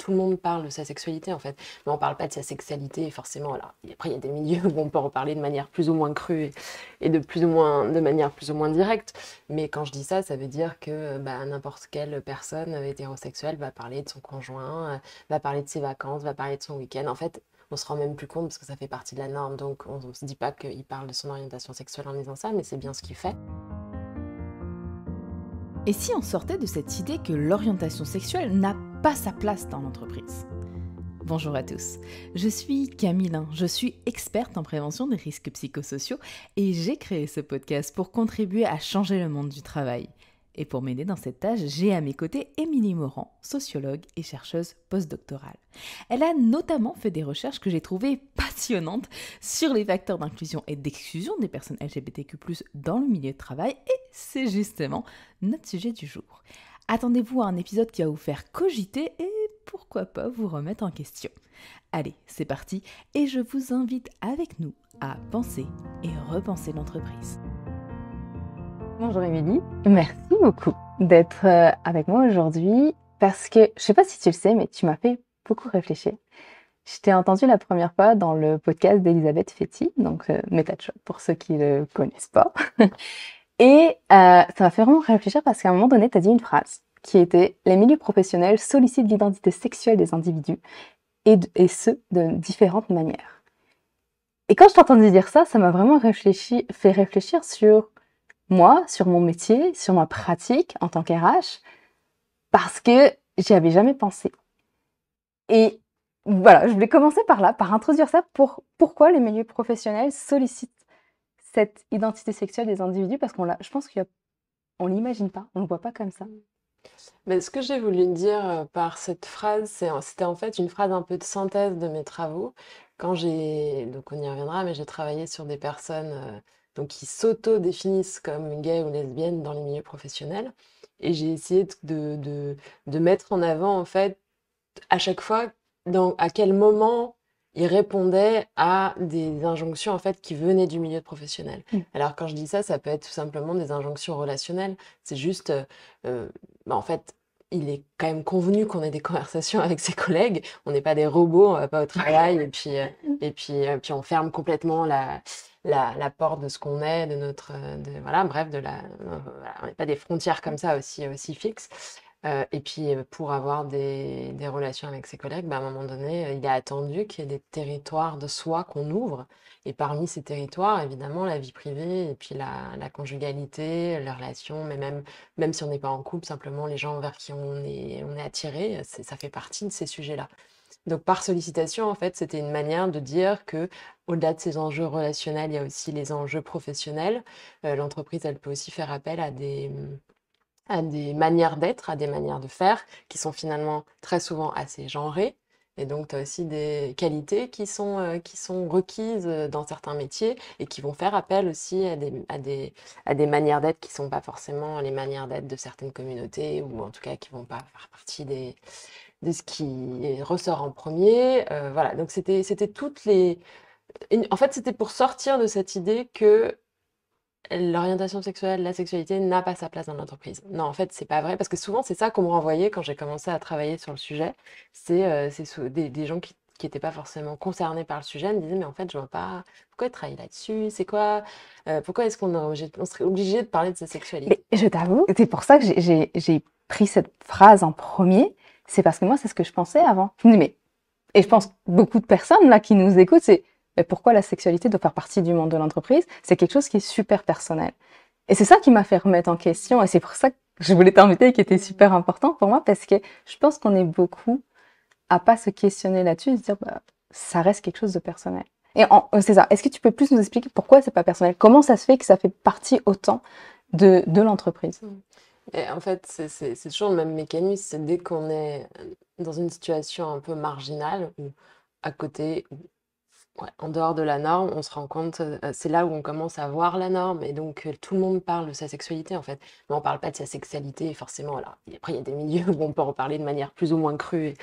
tout le monde parle de sa sexualité en fait, mais on parle pas de sa sexualité forcément. Alors après il y a des milieux où on peut en parler de manière plus ou moins crue et, de plus ou moins de manière plus ou moins directe. Mais quand je dis ça, ça veut dire que bah, n'importe quelle personne euh, hétérosexuelle va parler de son conjoint, euh, va parler de ses vacances, va parler de son week-end. En fait, on se rend même plus compte parce que ça fait partie de la norme. Donc on, ne se dit pas qu'il parle de son orientation sexuelle en disant ça, mais c'est bien ce qu'il fait. Et si on sortait de cette idée que l'orientation sexuelle n'a pas pas sa place dans l'entreprise. Bonjour à tous, je suis Camille je suis experte en prévention des risques psychosociaux et j'ai créé ce podcast pour contribuer à changer le monde du travail. Et pour m'aider dans cette tâche, j'ai à mes côtés Émilie Morand, sociologue et chercheuse postdoctorale. Elle a notamment fait des recherches que j'ai trouvées passionnantes sur les facteurs d'inclusion et d'exclusion des personnes LGBTQ+ dans le milieu de travail et c'est justement notre sujet du jour. Attendez-vous à un épisode qui va vous faire cogiter et pourquoi pas vous remettre en question. Allez, c'est parti et je vous invite avec nous à penser et repenser l'entreprise. Bonjour Émilie, merci beaucoup d'être euh, avec moi aujourd'hui parce que je sais pas si tu le sais mais tu m'as fait beaucoup réfléchir. Je t'ai entendu la première fois dans le podcast d'Elisabeth Fetti, donc euh, pour ceux qui ne le connaissent pas. Et euh, ça m'a fait vraiment réfléchir parce qu'à un moment donné, tu as dit une phrase qui était Les milieux professionnels sollicitent l'identité sexuelle des individus, et, ce, de différentes manières. Et quand je t'entendais dire ça, ça m'a vraiment réfléchi, fait réfléchir sur moi, sur mon métier, sur ma pratique en tant qu'RH, parce que j'y avais jamais pensé. Et voilà, je voulais commencer par là, par introduire ça pour pourquoi les milieux professionnels sollicitent cette identité sexuelle des individus parce qu'on je pense on l'imagine pas, on le voit pas comme ça. Mm. Mais ce que j'ai voulu dire euh, par cette phrase, c'était en fait une phrase un peu de synthèse de mes travaux. Quand j'ai, donc on y reviendra, mais j'ai travaillé sur des personnes euh, donc qui s'auto-définissent comme gays ou lesbiennes dans les milieux professionnels. Et j'ai essayé de, de, de, mettre en avant, en fait, à chaque fois, dans, à quel moment il répondait à des injonctions en fait qui venaient du milieu professionnel. Mm. Alors quand je dis ça, ça peut être tout simplement des injonctions relationnelles. C'est juste, euh, euh, bah, en fait, il est quand même convenu qu'on ait des conversations avec ses collègues. On n'est pas des robots, on va pas au travail et puis euh, mm. et puis puis on ferme complètement la la, porte de ce qu'on est, de notre voilà, bref, de la on n'est pas des frontières comme ça aussi aussi fixes. Euh, et puis euh, pour avoir des, relations avec ses collègues, bah, à un moment donné, euh, il a attendu qu'il y ait des territoires de soi qu'on ouvre. Et parmi ces territoires, évidemment, la vie privée et puis la, conjugalité, les relations, mais même, même si on n'est pas en couple, simplement les gens vers qui on est, on attiré, ça fait partie de ces sujets-là. Donc par sollicitation, en fait, c'était une manière de dire que au-delà de ces enjeux relationnels, il y a aussi les enjeux professionnels. L'entreprise, elle peut aussi faire appel à des à des manières d'être, à des manières de faire, qui sont finalement très souvent assez genrées. Et donc, tu as aussi des qualités qui sont, euh, qui sont requises euh, dans certains métiers et qui vont faire appel aussi à des, à des, manières d'être qui ne sont pas forcément les manières d'être de certaines communautés ou en tout cas qui ne vont pas faire partie des, de ce qui ressort en premier. Euh, voilà, donc c'était toutes les... En fait, c'était pour sortir de cette idée que l'orientation sexuelle, la sexualité n'a pas sa place dans l'entreprise. Non, en fait, c'est pas vrai, parce que souvent, c'est ça qu'on me renvoyait quand j'ai commencé à travailler sur le sujet. C'est euh, des, gens qui n'étaient pas forcément concernés par le sujet, me disaient, mais en fait, je vois pas, pourquoi travailler là-dessus C'est quoi euh, Pourquoi est-ce qu'on serait obligé de parler de sa sexualité Je t'avoue, c'est pour ça que j'ai pris cette phrase en premier, c'est parce que moi, c'est ce que je pensais avant. mais, et je pense beaucoup de personnes là qui nous écoutent, c'est pourquoi la sexualité doit faire partie du monde de l'entreprise C'est quelque chose qui est super personnel. Et c'est ça qui m'a fait remettre en question, et c'est pour ça que je voulais t'inviter qui était super important pour moi, parce que je pense qu'on est beaucoup à pas se questionner là-dessus, et se dire, bah, ça reste quelque chose de personnel. Et euh, c'est ça. Est-ce que tu peux plus nous expliquer pourquoi c'est pas personnel Comment ça se fait que ça fait partie autant de, l'entreprise mmh. en fait, c'est toujours le même mécanisme. C'est dès qu'on est dans une situation un peu marginale, ou à côté, en dehors de la norme, on se rend compte, euh, c'est là où on commence à voir la norme, et donc tout le monde parle de sa sexualité en fait, mais on parle pas de sa sexualité forcément. Alors après, il y a des milieux où on peut en parler de manière plus ou moins crue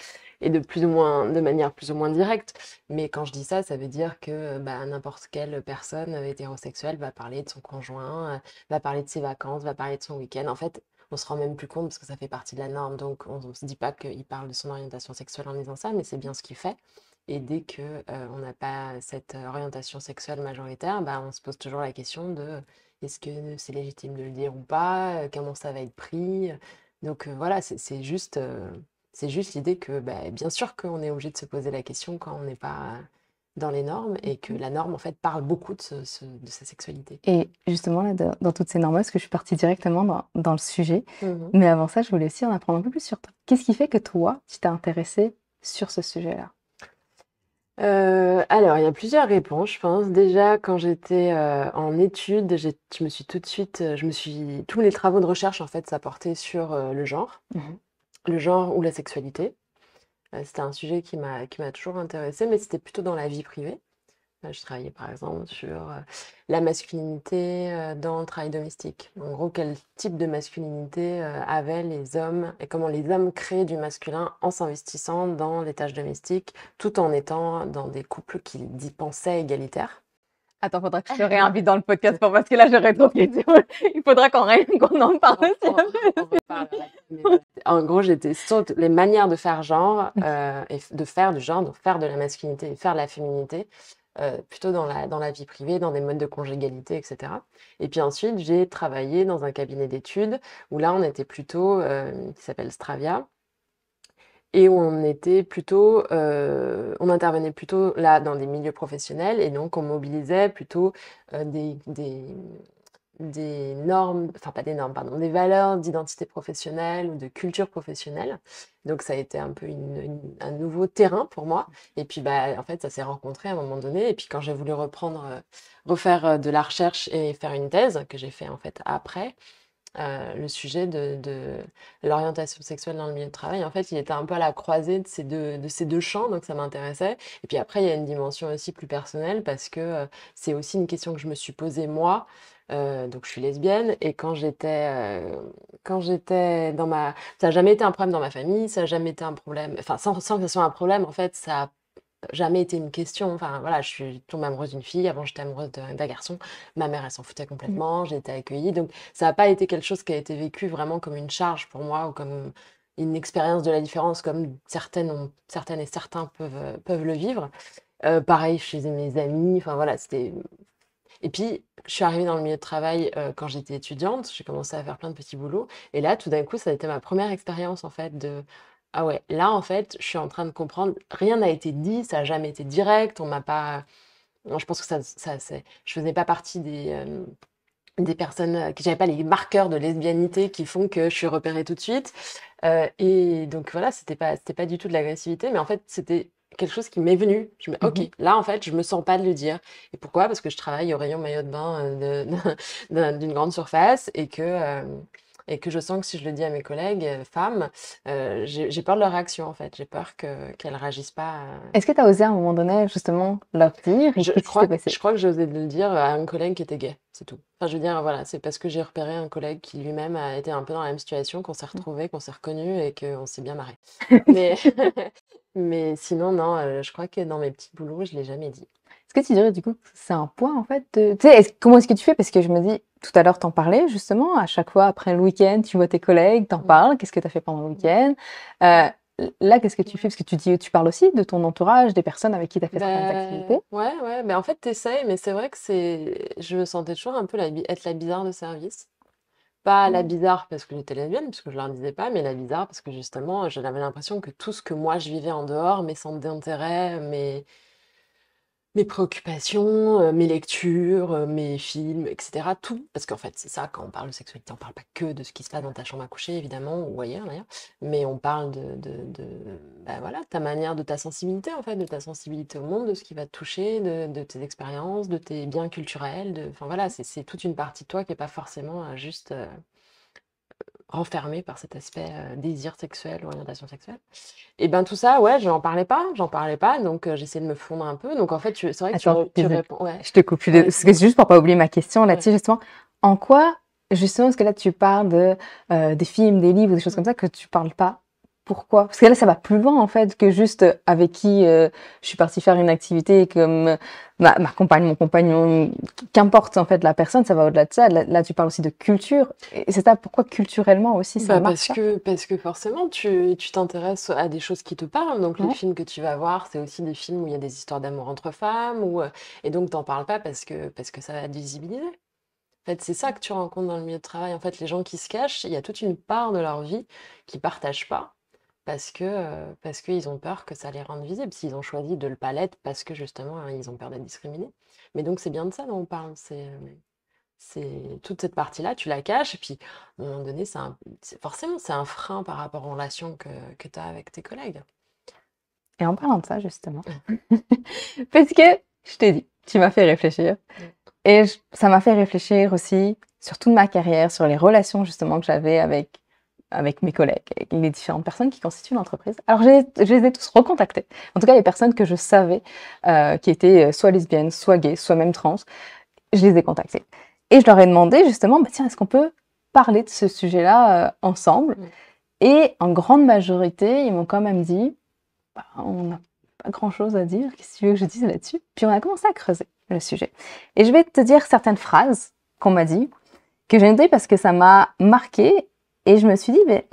et, de plus ou moins, de manière plus ou moins directe. Mais quand je dis ça, ça veut dire que bah, n'importe quelle personne hétérosexuelle va parler de son conjoint, va parler de ses vacances, va parler de son week-end. En fait, on se rend même plus compte parce que ça fait partie de la norme, donc on, ne se dit pas qu'il parle de son orientation sexuelle en disant ça, mais c'est bien ce qu'il fait. Et dès que on n'a pas cette orientation sexuelle majoritaire, bah, on se pose toujours la question de est-ce que c'est légitime de le dire ou pas, comment ça va être pris. Donc voilà, c'est juste, juste l'idée que bah, bien sûr qu'on est obligé de se poser la question quand on n'est pas dans les normes et que mmh la norme en fait parle beaucoup de, sa sexualité. Et justement là, dans toutes ces normes, parce que je suis partie directement dans, le sujet, mmh mais avant ça, je voulais aussi en apprendre un peu plus sur toi. Qu'est-ce qui fait que toi, tu t'es intéressée sur ce sujet-là euh, alors il y a plusieurs réponses, je pense. Déjà quand j'étais, euh, en études, je me suis tout de suite, euh, je me suis tous les travaux de recherche en fait, ça portait sur, le genre, mmh le genre ou la sexualité. c'était un sujet qui m'a qui m'a toujours intéressé, mais c'était plutôt dans la vie privée je travaillais par exemple sur euh, la masculinité euh, dans le travail domestique. En gros, quel type de masculinité euh, avaient les hommes et comment les hommes créent du masculin en s'investissant dans les tâches domestiques tout en étant dans des couples qui y pensaient égalitaires. Attends, faudra que je te réinvite dans le podcast parce que là, j'aurais trop questions. Il faudra qu'on en parle. en gros, j'étais sur les manières de faire genre et de faire du genre, donc faire de la masculinité et faire de la féminité. Euh, plutôt dans la, dans la vie privée, dans des modes de conjugalité, etc. Et puis ensuite, j'ai travaillé dans un cabinet d'études où là, on était plutôt, euh, qui s'appelle Stravia, et où on était plutôt, euh, on intervenait plutôt là dans des milieux professionnels et donc on mobilisait plutôt des des normes, enfin pas des normes, pardon, des valeurs d'identité professionnelle ou de culture professionnelle. Donc ça a été un peu un nouveau terrain pour moi. Et puis bah, en fait, ça s'est rencontré à un moment donné. Et puis quand j'ai voulu reprendre, euh, refaire euh, de la recherche et faire une thèse, que j'ai fait en fait après, euh, le sujet de, l'orientation sexuelle dans le milieu de travail. En fait, il était un peu à la croisée de ces deux, de ces deux champs, donc ça m'intéressait. Et puis après, il y a une dimension aussi plus personnelle parce que c'est aussi une question que je me suis posée moi euh, donc je suis lesbienne et quand j'étais euh, quand j'étais dans ma ça n'a jamais été un problème dans ma famille, ça n'a jamais été un problème enfin sans, que ce soit un problème en fait, ça a jamais été une question. Enfin voilà, je suis tombée amoureuse d'une fille, avant j'étais amoureuse d'un garçon, ma mère elle s'en foutait mmh. complètement, j'ai été accueillie. Donc ça n'a pas été quelque chose qui a été vécu vraiment comme une charge pour moi ou comme une expérience de la différence comme certaines, ont, certaines et certains peuvent, peuvent le vivre. Euh, pareil chez mes amis, enfin voilà, c'était et puis, je suis arrivée dans le milieu de travail euh, quand j'étais étudiante, j'ai commencé à faire plein de petits boulots. Et là, tout d'un coup, ça a été ma première expérience, en fait, de Ah ouais, là, en fait, je suis en train de comprendre, rien n'a été dit, ça n'a jamais été direct, on m'a pas. je pense que ça, ça c'est... je faisais pas partie des. Euh, des personnes euh, qui n'avaient pas les marqueurs de lesbianité qui font que je suis repérée tout de suite et donc voilà c'était pas c'était pas du tout de l'agressivité mais en fait c'était quelque chose qui m'est venu. Je me ok, mmh là en fait, je me sens pas de le dire. Et pourquoi Parce que je travaille au rayon maillot de bain euh, d'une grande surface et que euh, et que je sens que si je le dis à mes collègues euh, femmes, euh, j'ai peur de leur réaction en fait. J'ai peur qu'elles ne réagissent pas. Euh. Est-ce que tu as osé à un moment donné justement leur dire je, crois, que, je crois que j'ai osé le dire à un collègue qui était gay, c'est tout. Enfin, je veux dire, voilà, c'est parce que j'ai repéré un collègue qui lui-même a été un peu dans la même situation qu'on s'est mmh. retrouvé, qu'on s'est reconnu et qu'on s'est bien marré. Mais, mais sinon, non, je crois que dans mes petits boulots, je ne l'ai jamais dit. Est-ce que tu dirais du coup que c'est un point, en fait Tu sais, comment est-ce que tu fais Parce que je me dis, tout à l'heure, t'en parlais justement, à chaque fois après le week-end, tu vois tes collègues, t'en parles, qu'est-ce que t'as fait pendant le week-end euh, Là, qu'est-ce que tu fais Parce que tu, dis, tu parles aussi de ton entourage, des personnes avec qui tu as fait certaines ben, activités. Ouais, ouais, mais en fait, t'essayes, mais c'est vrai que c'est. Je me sentais toujours un peu la, être la bizarre de service. Pas la mmh. bizarre parce que j'étais lesbienne, que je ne leur disais pas, mais la bizarre parce que justement, j'avais l'impression que tout ce que moi je vivais en dehors, mes centres d'intérêt, mes mes préoccupations, euh, mes lectures, euh, mes films, etc. Tout. Parce qu'en fait, c'est ça, quand on parle de sexualité, on parle pas que de ce qui se passe dans ta chambre à coucher, évidemment, ou ailleurs d'ailleurs, mais on parle de, bah voilà, ta manière, de ta sensibilité, en fait, de ta sensibilité au monde, de ce qui va te toucher, de, tes expériences, de tes biens culturels. Enfin voilà, c'est toute une partie de toi qui n'est pas forcément euh, juste renfermé par cet aspect euh, désir sexuel, orientation sexuelle. Et ben tout ça, ouais, j'en parlais pas, j'en parlais pas, donc j'essaie euh, j'essayais de me fondre un peu. Donc en fait, c'est vrai que tu, réponds. Ouais. Je te coupe, juste pour pas oublier ma question là-dessus justement. En quoi justement, parce que là tu parles de euh, des films, des livres, des choses mmh. comme ça que tu parles pas pourquoi Parce que là, ça va plus loin en fait que juste euh, avec qui euh, je suis partie faire une activité, comme ma, compagne, mon compagnon, qu'importe en fait la personne, ça va au-delà de ça. Là, tu parles aussi de culture. Et c'est ça, pourquoi culturellement aussi ça bah, marche Parce que, parce que forcément, tu, t'intéresses à des choses qui te parlent. Donc les films que tu vas voir, c'est aussi des films où il y a des histoires d'amour entre femmes. Ou, euh, et donc, t'en parles pas parce que, parce que ça va te visibiliser. En fait, c'est ça que tu rencontres dans le milieu de travail. En fait, les gens qui se cachent, il y a toute une part de leur vie qui partagent pas parce que parce qu'ils ont peur que ça les rende visibles, s'ils ont choisi de le pas l'être parce que justement hein, ils ont peur d'être discriminés. Mais donc c'est bien de ça dont on parle, c'est c'est toute cette partie-là, tu la caches, et puis à un moment donné, c'est forcément c'est un frein par rapport aux relations que, que tu as avec tes collègues. Et en parlant de ça, justement, parce que je t'ai dit, tu m'as fait réfléchir, et ça m'a fait réfléchir aussi sur toute ma carrière, sur les relations justement que j'avais avec avec mes collègues, les différentes personnes qui constituent l'entreprise. Alors, je les, ai tous recontactés. En tout cas, les personnes que je savais euh, qui étaient euh, soit lesbiennes, soit gays, soit même trans, je les ai contactées. Et je leur ai demandé justement, bah, tiens, est-ce qu'on peut parler de ce sujet-là euh, ensemble mm. Et en grande majorité, ils m'ont quand même dit, bah, on n'a pas grand-chose à dire, qu'est-ce que tu veux que je dise là-dessus Puis on a commencé à creuser le sujet. Et je vais te dire certaines phrases qu'on m'a dit, que j'ai notées parce que ça m'a marqué et je me suis dit, mais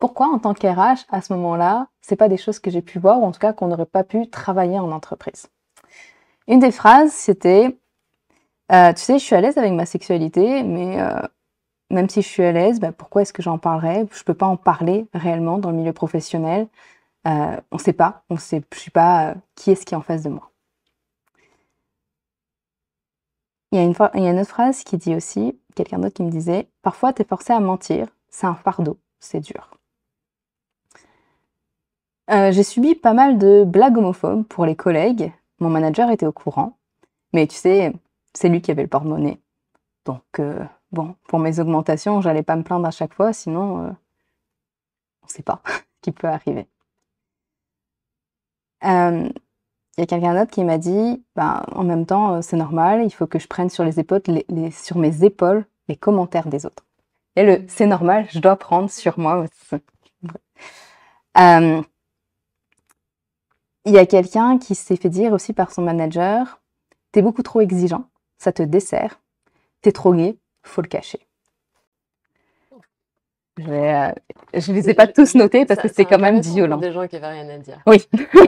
pourquoi en tant qu'RH, à ce moment-là, c'est pas des choses que j'ai pu voir, ou en tout cas qu'on n'aurait pas pu travailler en entreprise Une des phrases, c'était, euh, tu sais, je suis à l'aise avec ma sexualité, mais euh, même si je suis à l'aise, ben, pourquoi est-ce que j'en parlerais Je peux pas en parler réellement dans le milieu professionnel. Euh, on ne sait pas, on sait, je sais pas qui est-ce qui est en face de moi. Il y, a une, il y, a une, autre phrase qui dit aussi quelqu'un d'autre qui me disait Parfois, tu es forcé à mentir, c'est un fardeau, c'est dur. Euh, j'ai subi pas mal de blagues homophobes pour les collègues. Mon manager était au courant. Mais tu sais, c'est lui qui avait le porte-monnaie. Donc, euh, bon, pour mes augmentations, j'allais pas me plaindre à chaque fois, sinon, euh, on sait pas qui peut arriver il y a quelqu'un d'autre qui m'a dit, ben, en même temps, euh, c'est normal, il faut que je prenne sur, les épaules, les, sur mes épaules les commentaires des autres. Et le c'est normal, je dois prendre sur moi aussi. Euh, il y a quelqu'un qui s'est fait dire aussi par son manager T'es beaucoup trop exigeant, ça te dessert, t'es trop gay, faut le cacher. Je, ne euh, les ai pas tous notés parce que c'est quand même violent. Des gens qui n'avaient rien à dire. Oui.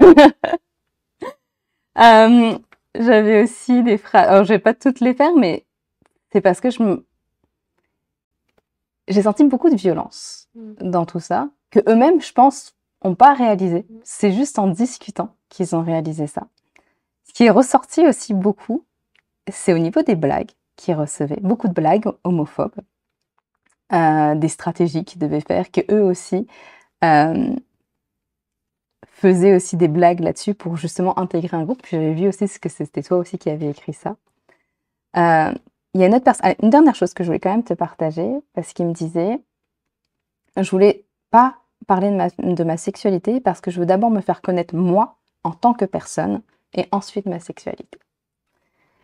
Euh, j'avais aussi des phrases. Alors, je vais pas toutes les faire, mais c'est parce que je j'ai senti beaucoup de violence mm. dans tout ça, que eux-mêmes, je pense, n'ont pas réalisé. Mm. C'est juste en discutant qu'ils ont réalisé ça. Ce qui est ressorti aussi beaucoup, c'est au niveau des blagues qu'ils recevaient. Beaucoup de blagues homophobes, euh, des stratégies qu'ils devaient faire, que eux aussi. Euh, faisais aussi des blagues là-dessus pour justement intégrer un groupe. j'avais vu aussi ce que c'était toi aussi qui avais écrit ça. Euh, il y a une autre personne, une dernière chose que je voulais quand même te partager parce qu'il me disait, je voulais pas parler de ma, sexualité parce que je veux d'abord me faire connaître moi en tant que personne et ensuite ma sexualité.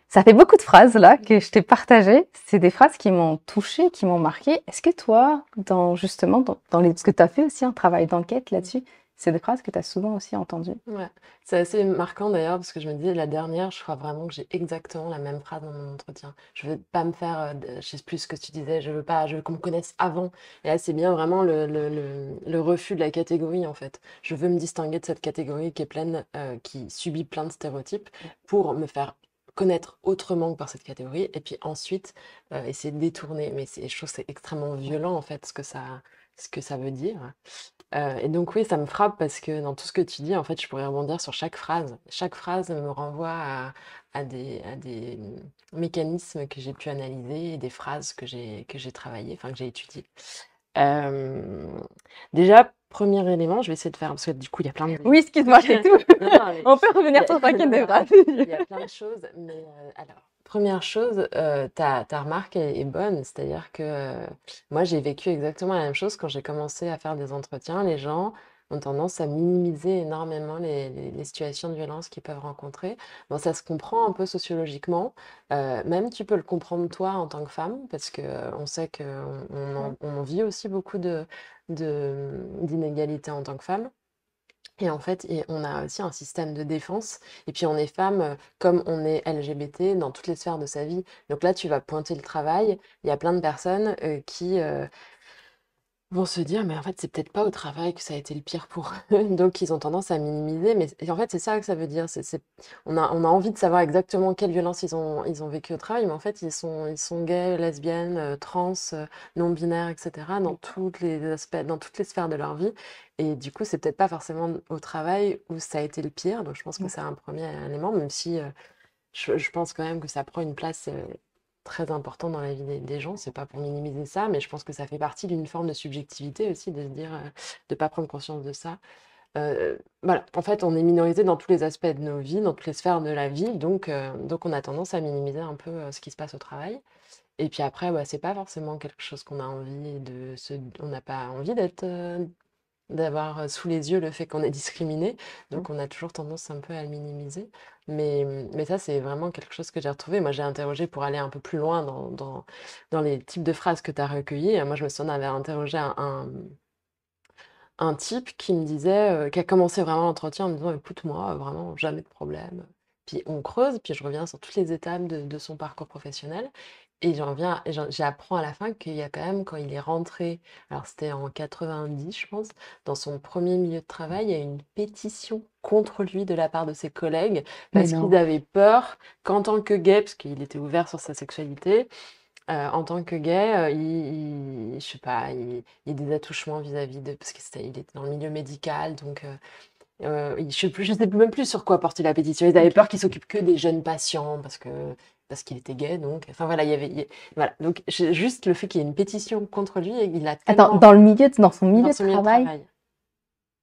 Ça fait beaucoup de phrases là que je t'ai partagées. C'est des phrases qui m'ont touchée, qui m'ont marquée. Est-ce que toi, dans justement, dans, dans les, ce que tu as fait aussi un travail d'enquête là-dessus, c'est des phrases que tu as souvent aussi entendues. Ouais. C'est assez marquant d'ailleurs parce que je me disais la dernière, je crois vraiment que j'ai exactement la même phrase dans mon entretien. Je ne veux pas me faire, euh, je sais plus ce que tu disais, je veux pas, je veux qu'on me connaisse avant. Et là, c'est bien vraiment le, refus de la catégorie en fait. Je veux me distinguer de cette catégorie qui est pleine, euh, qui subit plein de stéréotypes pour me faire connaître autrement que par cette catégorie et puis ensuite euh, essayer de détourner. Mais je trouve que c'est extrêmement violent en fait ce que ça ce que ça veut dire. Euh, et donc oui, ça me frappe parce que dans tout ce que tu dis, en fait, je pourrais rebondir sur chaque phrase. Chaque phrase me renvoie à, des, à des, mm, mécanismes que j'ai pu analyser et des phrases que j'ai que j'ai travaillées, enfin que j'ai étudiées. Euh, déjà, premier élément, je vais essayer de faire, parce que du coup, il y a plein de... Oui, excuse-moi, c'est tout. On peut revenir sur le des il y a plein de choses, mais euh, alors, Première chose, euh, ta, ta remarque est, bonne, c'est-à-dire que euh, moi j'ai vécu exactement la même chose quand j'ai commencé à faire des entretiens. Les gens ont tendance à minimiser énormément les, les- situations de violence qu'ils peuvent rencontrer. Bon, ça se comprend un peu sociologiquement, euh, même tu peux le comprendre toi en tant que femme, parce que on sait qu'on on, vit aussi beaucoup de, de- d'inégalités en tant que femme. Et en fait, et on a aussi un système de défense. Et puis, on est femme euh, comme on est LGBT dans toutes les sphères de sa vie. Donc là, tu vas pointer le travail. Il y a plein de personnes euh, qui, euh, vont se dire, mais en fait, c'est peut-être pas au travail que ça a été le pire pour eux. Donc, ils ont tendance à minimiser. Mais en fait, c'est ça que ça veut dire. C'est, On, a, on a envie de savoir exactement quelle violence ils ont, ils ont vécu au travail. Mais en fait, ils sont, ils sont gays, lesbiennes, euh, trans, euh, non-binaires, etc. dans toutes les aspects, dans toutes les sphères de leur vie. Et du coup, c'est peut-être pas forcément au travail où ça a été le pire. Donc, je pense que mmh. c'est un premier élément, même si euh, je, pense quand même que ça prend une place très important dans la vie des, gens, gens. C'est pas pour minimiser ça, mais je pense que ça fait partie d'une forme de subjectivité aussi, de se dire, euh, de pas prendre conscience de ça. Euh, voilà, en fait, on est minorisé dans tous les aspects de nos vies, dans toutes les sphères de la vie, donc, euh, donc on a tendance à minimiser un peu ce qui se passe au travail. Et puis après, ce c'est pas forcément quelque chose qu'on a envie de se... On n'a pas envie d'être d'avoir euh, sous les yeux le fait qu'on est discriminé. Mmh. Donc, on a toujours tendance un peu à le minimiser. Mais, mais ça, c'est vraiment quelque chose que j'ai retrouvé. Moi, j'ai interrogé pour aller un peu plus loin dans, dans, les types de phrases que tu as recueillies. Moi, je me souviens d'avoir interrogé un, un type qui me disait, euh, qui a commencé vraiment l'entretien en me disant écoute-moi, vraiment, jamais de problème. Puis on creuse, puis je reviens sur toutes les étapes de son parcours professionnel. Et j'en viens, j'apprends à la fin qu'il y a quand même, quand il est rentré, alors c'était en 90, je pense, dans son premier milieu de travail, il y a eu une pétition contre lui de la part de ses collègues, parce qu'ils avait avaient peur qu'en tant que gay, parce qu'il était ouvert sur sa sexualité, euh, en tant que gay, euh, il je sais pas, il y a des attouchements vis-à-vis de parce qu'il il était dans le milieu médical, donc euh, je sais plus je sais même plus sur quoi porter la pétition. Ils avaient peur qu'il s'occupe que des jeunes patients parce que parce qu'il était gay, donc. Enfin voilà, il y avait. Voilà, donc juste le fait qu'il y ait une pétition contre lui, et il a. Tellement... Attends, dans le milieu, dans son milieu, de, travail.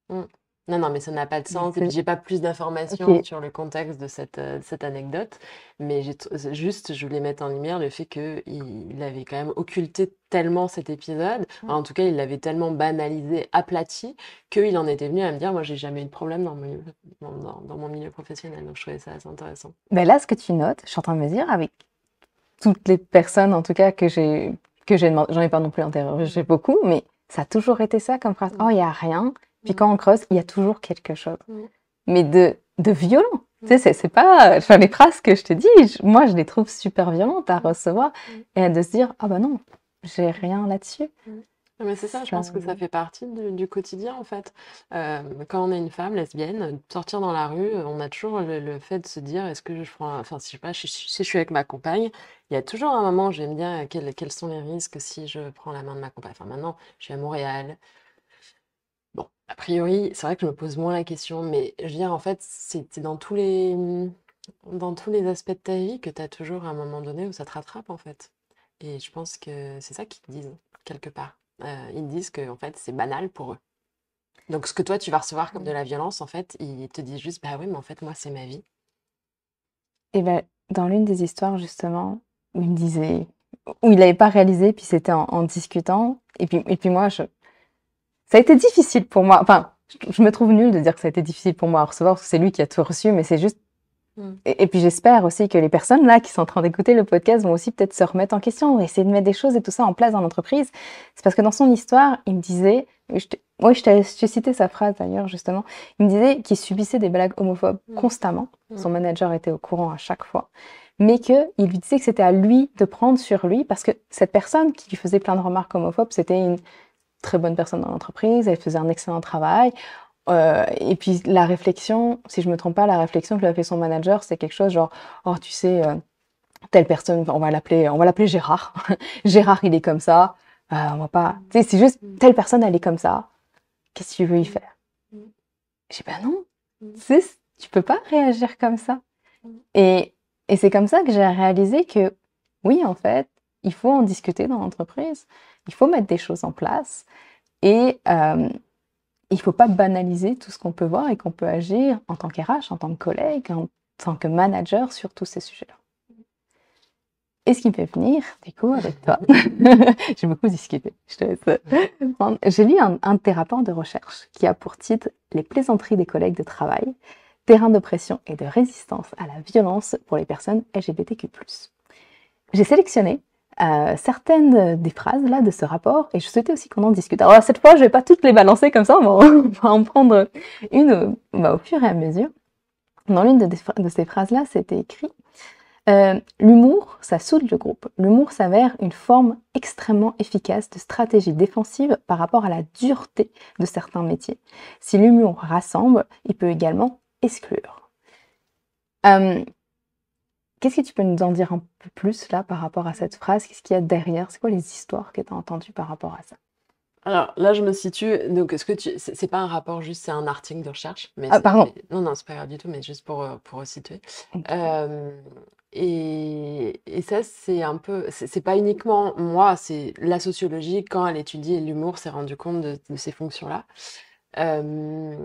Hmm. Non, non, mais ça n'a pas de sens. Et puis, j'ai pas plus d'informations sur le contexte de cette, euh, cette anecdote. Mais juste, je voulais mettre en lumière le fait qu'il il avait quand même occulté tellement cet épisode. Mmh. en tout cas, il l'avait tellement banalisé, aplati, qu'il en était venu à me dire Moi, j'ai jamais eu de problème dans mon, dans, mon milieu professionnel. Donc, je trouvais ça assez intéressant. Mais ben là, ce que tu notes, je suis en train de me dire, avec toutes les personnes, en tout cas, que j'ai que j'ai j'en ai pas non plus interrogé beaucoup, mais ça a toujours été ça comme phrase. Mmh. Oh, il n'y a rien. Puis quand on creuse, il y a toujours quelque chose. Mm. Mais de, de violent. Mm. Tu sais, c'est pas. Enfin, les phrases que je te dis, moi, je les trouve super violentes à mm. recevoir et à de se dire Ah bah non, j'ai rien là-dessus. Mais c'est ça, je pense que ça fait partie du, quotidien en fait. Euh, quand on est une femme lesbienne, sortir dans la rue, on a toujours le, fait de se dire est-ce que je prends. Enfin, si je sais pas, si, je suis avec ma compagne, il y a toujours un moment, j'aime bien quels, quels sont les risques si je prends la main de ma compagne. Enfin, maintenant, je suis à Montréal, a priori, c'est vrai que je me pose moins la question, mais je veux dire, en fait, c'est dans tous les, dans tous les aspects de ta vie que tu as toujours un moment donné où ça te rattrape, en fait. Et je pense que c'est ça qu'ils disent, quelque part. Euh, ils disent que en fait, c'est banal pour eux. Donc ce que toi, tu vas recevoir comme de la violence, en fait, ils te disent juste: «Bah, oui, mais en fait, moi, c'est ma vie». Et ben, dans l'une des histoires justement, où il me disait où il avait pas réalisé, puis c'était en en discutant et puis et puis moi je ça a été difficile pour moi. Enfin, je me trouve nulle de dire que ça a été difficile pour moi à recevoir parce que c'est lui qui a tout reçu, mais c'est juste. Mm. Et, puis j'espère aussi que les personnes là qui sont en train d'écouter le podcast vont aussi peut-être se remettre en question, vont essayer de mettre des choses et tout ça en place dans l'entreprise. C'est parce que dans son histoire, il me disait, oui, je t'ai cité sa phrase d'ailleurs justement, il me disait qu'il subissait des blagues homophobes mm. constamment. Mm. Son manager était au courant à chaque fois, mais que il lui disait que c'était à lui de prendre sur lui parce que cette personne qui lui faisait plein de remarques homophobes, c'était une très bonne personne dans l'entreprise, elle faisait un excellent travail. Euh, et puis la réflexion, si je me trompe pas, la réflexion que lui a fait son manager, c'est quelque chose genre, oh tu sais, euh, telle personne, on va l'appeler, on va l'appeler Gérard. Gérard, il est comme ça. Euh, on va pas, c'est juste telle personne, elle est comme ça. Qu'est-ce que tu veux y faire J'ai ben non, tu tu peux pas réagir comme ça. et c'est comme ça que j'ai réalisé que oui, en fait, il faut en discuter dans l'entreprise. Il faut mettre des choses en place et euh, il ne faut pas banaliser tout ce qu'on peut voir et qu'on peut agir en tant qu'RH, en tant que collègue, en tant que manager sur tous ces sujets-là. Et ce qui me fait venir, des coup, avec toi, j'ai beaucoup discuté, je te laisse. J'ai lu un, un de de recherche qui a pour titre Les plaisanteries des collègues de travail, terrain d'oppression et de résistance à la violence pour les personnes LGBTQ. J'ai sélectionné certaines des phrases là de ce rapport et je souhaitais aussi qu'on en discute. Alors cette fois, je vais pas toutes les balancer comme ça, on va, en prendre une euh, bah, au fur et à mesure. Dans l'une de, ces phrases là, c'était écrit euh, L'humour, ça soude le groupe. L'humour s'avère une forme extrêmement efficace de stratégie défensive par rapport à la dureté de certains métiers. Si l'humour rassemble, il peut également exclure. Euh, Qu'est-ce que tu peux nous en dire un peu plus là par rapport à cette phrase Qu'est-ce qu'il y a derrière C'est quoi les histoires que tu as entendues par rapport à ça alors là, je me situe. Donc, ce que tu, c'est pas un rapport juste, c'est un article de recherche. Mais ah, pardon. non, non, c'est pas grave du tout, mais juste pour euh, pour situer. Euh, et, ça, c'est un peu, c'est pas uniquement moi, c'est la sociologie quand elle étudie l'humour, s'est rendu compte de, ces fonctions-là. Euh,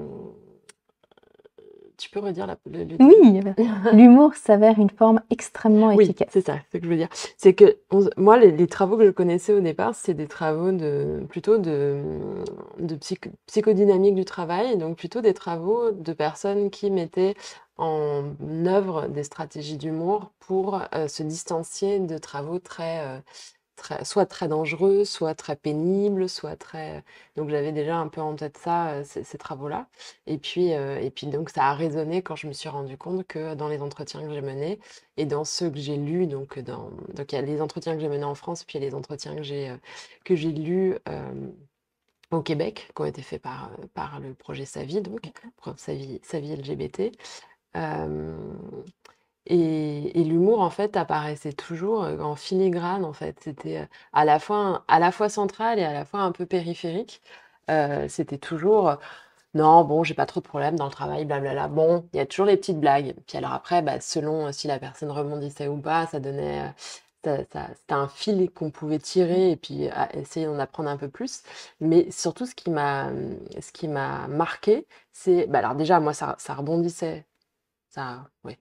tu peux redire la, Oui, l'humour s'avère une forme extrêmement efficace. Oui, c'est ça, ce que je veux dire. C'est que moi, les, travaux que je connaissais au départ, c'est des travaux de, plutôt de, psychodynamique du travail, donc plutôt des travaux de personnes qui mettaient en œuvre des stratégies d'humour pour euh, se distancier de travaux très... Euh, soit très dangereux, soit très pénible, soit très... Donc j'avais déjà un peu en tête ça, euh, ces, travaux-là. Et puis, euh, et puis donc ça a résonné quand je me suis rendu compte que dans les entretiens que j'ai menés et dans ceux que j'ai lus, donc dans... Donc il y a les entretiens que j'ai menés en France, puis il y a les entretiens que j'ai, euh, que j'ai lus au Québec, qui ont été faits par, par le projet Savi, donc, Savi, LGBT. Et, l'humour, en fait, apparaissait toujours euh, en filigrane, en fait. C'était euh, à la fois, à la fois central et à la fois un peu périphérique. Euh, c'était toujours non, bon, j'ai pas trop de problèmes dans le travail, blablabla. Bon, il y a toujours les petites blagues. Puis alors après, bah, selon si la personne rebondissait ou pas, ça donnait. ça- c'était un fil qu'on pouvait tirer et puis essayer d'en apprendre un peu plus. Mais surtout, ce qui m'a hum, ce qui m'a marqué, c'est. Bah, alors déjà, moi, ça, ça rebondissait. Ça, ouais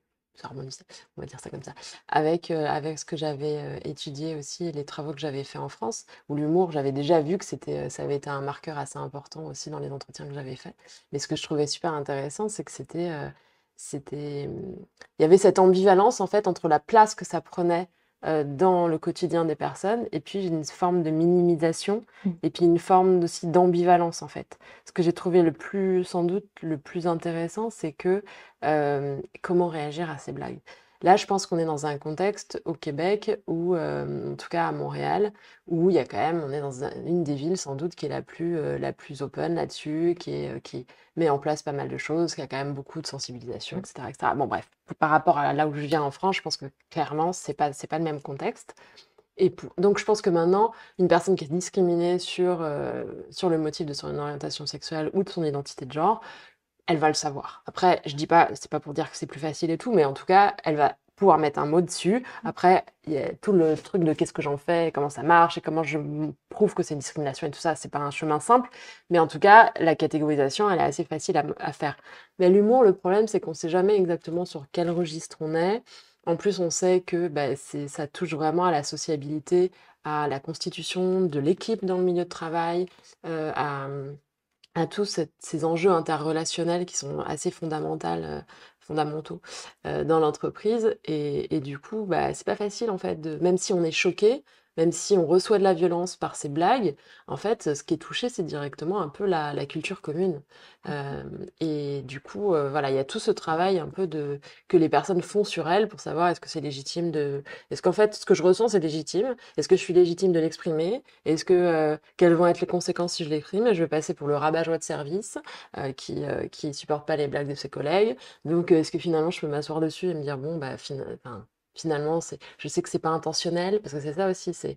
on va dire ça comme ça, avec, euh, avec ce que j'avais euh, étudié aussi, les travaux que j'avais fait en France, où l'humour, j'avais déjà vu que c'était, euh, ça avait été un marqueur assez important aussi dans les entretiens que j'avais faits. Mais ce que je trouvais super intéressant, c'est que c'était, c'était, hum, il y avait cette ambivalence en fait entre la place que ça prenait euh, dans le quotidien des personnes, et puis j'ai une forme de minimisation, mm. et puis une forme aussi d'ambivalence en fait. Ce que j'ai trouvé le plus, sans doute, le plus intéressant, c'est que euh, comment réagir à ces blagues. Là, je pense qu'on est dans un contexte au Québec, ou euh, en tout cas à Montréal, où il y a quand même, on est dans une des villes sans doute qui est la plus, euh, la plus open là-dessus, qui, euh, qui met en place pas mal de choses, qui a quand même beaucoup de sensibilisation, mmh. etc. Bon, bref, par rapport à là où je viens en France, je pense que clairement, c'est pas, c'est pas le même contexte. Et donc, je pense que maintenant, une personne qui est discriminée sur, sur le motif de son orientation sexuelle ou de son identité de genre, elle va le savoir. Après, je dis pas, c'est pas pour dire que c'est plus facile et tout, mais en tout cas, elle va pouvoir mettre un mot dessus. Après, il y a tout le truc de qu'est-ce que j'en fais, comment ça marche et comment je prouve que c'est une discrimination et tout ça, c'est pas un chemin simple. Mais en tout cas, la catégorisation, elle est assez facile à, faire. Mais l'humour, le problème, c'est qu'on sait jamais exactement sur quel registre on est. En plus, on sait que bah, ça touche vraiment à la sociabilité, à la constitution de l'équipe dans le milieu de travail, euh, à à tous ces enjeux interrelationnels qui sont assez euh, fondamentaux euh, dans l'entreprise et, et, du coup bah c'est pas facile en fait de même si on est choqué même si on reçoit de la violence par ces blagues, en fait, ce qui est touché, c'est directement un peu la, culture commune. Mmh. Euh, et du coup, euh, voilà, il y a tout ce travail un peu de que les personnes font sur elles pour savoir est-ce que c'est légitime de, est-ce qu'en fait, ce que je ressens, c'est légitime, est-ce que je suis légitime de l'exprimer, est-ce que euh, quelles vont être les conséquences si je l'exprime, je vais passer pour le rabat-joie de service qui qui supporte pas les blagues de ses collègues. Donc, est-ce que finalement, je peux m'asseoir dessus et me dire bon, bah, fin... enfin, finalement, je sais que c'est pas intentionnel, parce que c'est ça aussi, c'est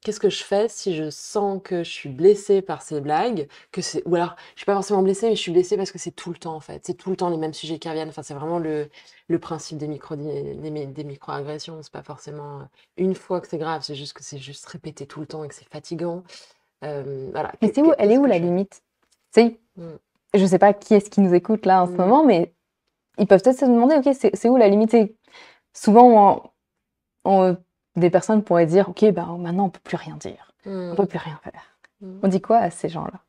qu'est-ce que je fais si je sens que je suis blessée par ces blagues, que c'est, ou alors je suis pas forcément blessée, mais je suis blessée parce que c'est tout le temps en fait, c'est tout le temps les mêmes sujets qui reviennent. Enfin, c'est vraiment le, le, principe des micro des, des microagressions. C'est pas forcément euh, une fois que c'est grave, c'est juste que c'est juste répété tout le temps et que c'est fatigant. Euh, voilà. Mais où, elle est où la limite Je ne mmh. je sais pas qui est-ce qui nous écoute là en ce mmh. moment, mais ils peuvent peut-être se demander, ok, c'est où la limite souvent, des personnes pourraient dire, ok, bah maintenant on peut plus rien dire, on hmm. on peut plus rien faire. Hmm. On dit quoi à ces gens-là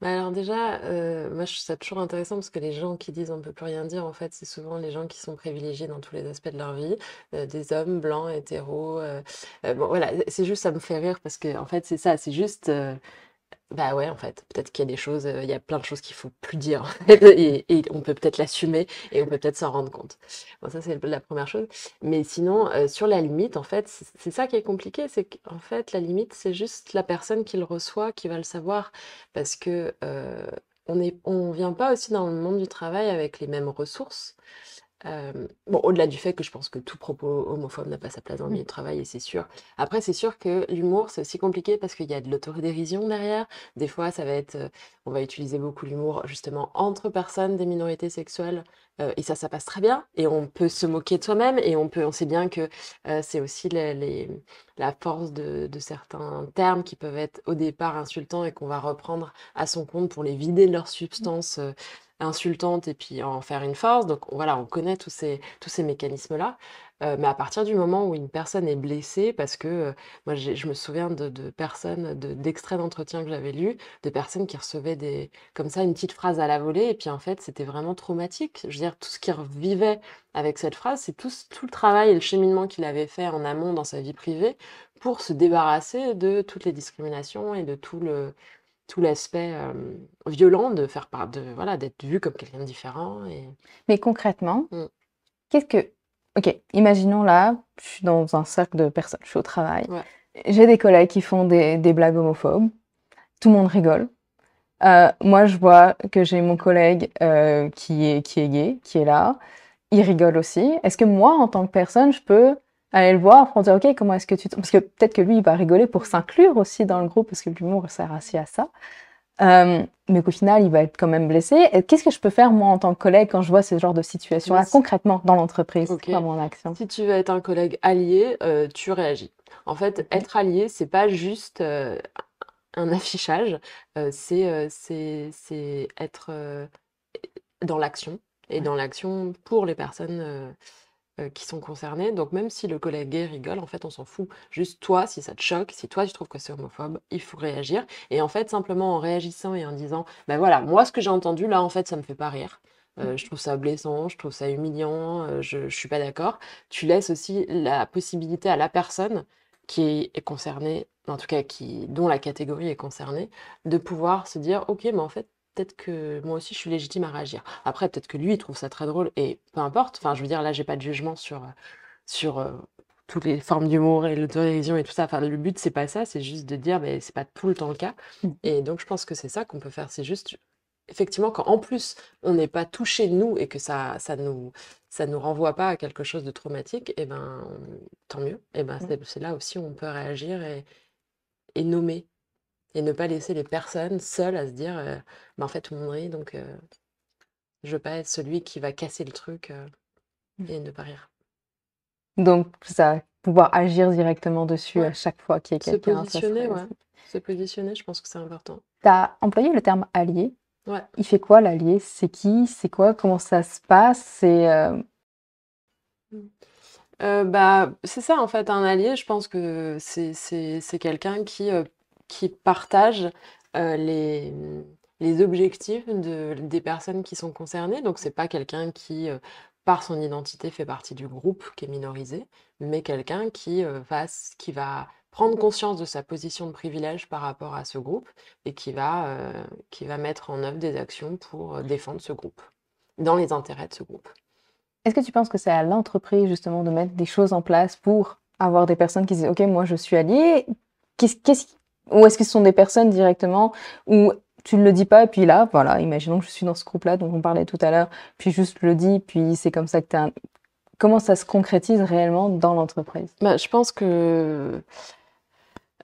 bah alors déjà, euh, moi je trouve ça toujours intéressant parce que les gens qui disent on ne peut plus rien dire, en fait, c'est souvent les gens qui sont privilégiés dans tous les aspects de leur vie, euh, des hommes blancs, hétéros. Euh, bon voilà, c'est juste ça me fait rire parce que en fait c'est ça, c'est juste bah ouais, en fait, peut-être qu'il y a des choses, euh, il y a plein de choses qu'il faut plus dire. et, on peut peut-être l'assumer et on peut peut-être s'en rendre compte. Bon, ça, c'est la première chose. Mais sinon, euh, sur la limite, en fait, c'est ça qui est compliqué. C'est qu'en fait, la limite, c'est juste la personne qui le reçoit qui va le savoir. Parce que euh, on ne on vient pas aussi dans le monde du travail avec les mêmes ressources. Euh, bon, au-delà du fait que je pense que tout propos homophobe n'a pas sa place dans le mmh. milieu de travail, et c'est sûr. Après, c'est sûr que l'humour, c'est aussi compliqué parce qu'il y a de l'autodérision derrière. Des fois, ça va être, euh, on va utiliser beaucoup l'humour justement entre personnes des minorités sexuelles, euh, et ça, ça passe très bien. Et on peut se moquer de soi-même, et on peut, on sait bien que c'est aussi les, la force de, de, certains termes qui peuvent être au départ insultants et qu'on va reprendre à son compte pour les vider de leur mmh. substance insultante et puis en faire une force. Donc voilà, on connaît tous ces, tous ces mécanismes-là. Euh, mais à partir du moment où une personne est blessée, parce que euh, moi je me souviens de, personnes, d'extraits d'entretien que j'avais lus, de personnes qui recevaient des, comme ça une petite phrase à la volée, et puis en fait c'était vraiment traumatique. Je veux dire, tout ce qui revivait avec cette phrase, c'est tout, tout le travail et le cheminement qu'il avait fait en amont dans sa vie privée pour se débarrasser de toutes les discriminations et de tout le, tout l'aspect violent de faire part de voilà d'être vu comme quelqu'un de différent et... mais concrètement mmh. qu'est-ce que ok imaginons là je suis dans un cercle de personnes je suis au travail j'ai des collègues qui font des, blagues homophobes tout le monde rigole euh, moi je vois que j'ai mon collègue euh, qui est qui est gay qui est là il rigole aussi est-ce que moi en tant que personne je peux aller le voir pour dire, OK, comment est-ce que tu... Parce que peut-être que lui, il va rigoler pour s'inclure aussi dans le groupe, parce que l'humour sert aussi à ça. Euh, mais qu'au final, il va être quand même blessé. Qu'est-ce que je peux faire, moi, en tant que collègue, quand je vois ce genre de situation-là, concrètement, dans l'entreprise, dans mon action Si tu veux être un collègue allié, euh, tu réagis. En fait, être allié, c'est pas juste euh, un affichage, c'est être dans l'action, et dans l'action pour les personnes euh, qui sont concernés. Donc même si le collègue gay rigole, en fait, on s'en fout. Juste toi, si ça te choque, si toi tu trouves que c'est homophobe, il faut réagir. Et en fait, simplement en réagissant et en disant, ben voilà, moi ce que j'ai entendu là, en fait, ça me fait pas rire. Euh, mm. je trouve ça blessant, je trouve ça humiliant, euh, je, je suis pas d'accord. Tu laisses aussi la possibilité à la personne qui est concernée, en tout cas qui, dont la catégorie est concernée, de pouvoir se dire ok, mais en fait, peut-être que moi aussi je suis légitime à réagir. Après, peut-être que lui il trouve ça très drôle et peu importe. Enfin, je veux dire, là j'ai pas de jugement sur, euh, sur euh, toutes les formes d'humour et l'autorévision et tout ça. Enfin, le but c'est pas ça, c'est juste de dire, mais ben, c'est pas tout le temps le cas. Mm. Et donc je pense que c'est ça qu'on peut faire. C'est juste, effectivement, quand en plus on n'est pas touché de nous et que ça, ça nous ça nous renvoie pas à quelque chose de traumatique, et eh ben tant mieux. Et eh ben mm. c'est là aussi où on peut réagir et, et nommer et ne pas laisser les personnes seules à se dire mais bah, en fait tout le monde rit donc je veux pas être celui qui va casser le truc mmh. et ne pas rire donc ça pouvoir agir directement dessus à chaque fois qu'il y a quelqu'un se positionner ouais. se positionner je pense que c'est important tu as employé le terme allié il fait quoi l'allié c'est qui c'est quoi comment ça se passe c'est euh mmh. euh, bah, c'est ça en fait, un allié, je pense que c'est quelqu'un qui qui partagent euh, les, les, objectifs de, des personnes qui sont concernées. Donc c'est pas quelqu'un qui, euh, par son identité, fait partie du groupe qui est minorisé, mais quelqu'un qui, euh, va, qui va prendre conscience de sa position de privilège par rapport à ce groupe et qui va, qui va mettre en œuvre des actions pour défendre ce groupe, dans les intérêts de ce groupe. Est-ce que tu penses que c'est à l'entreprise justement de mettre des choses en place pour avoir des personnes qui disent OK, moi je suis alliée Qu'est-ce, ou est-ce que ce sont des personnes directement où tu ne le dis pas, et puis là, voilà, imaginons que je suis dans ce groupe-là dont on parlait tout à l'heure, puis juste le dis, puis c'est comme ça que tu un... Comment ça se concrétise réellement dans l'entreprise bah, Je pense que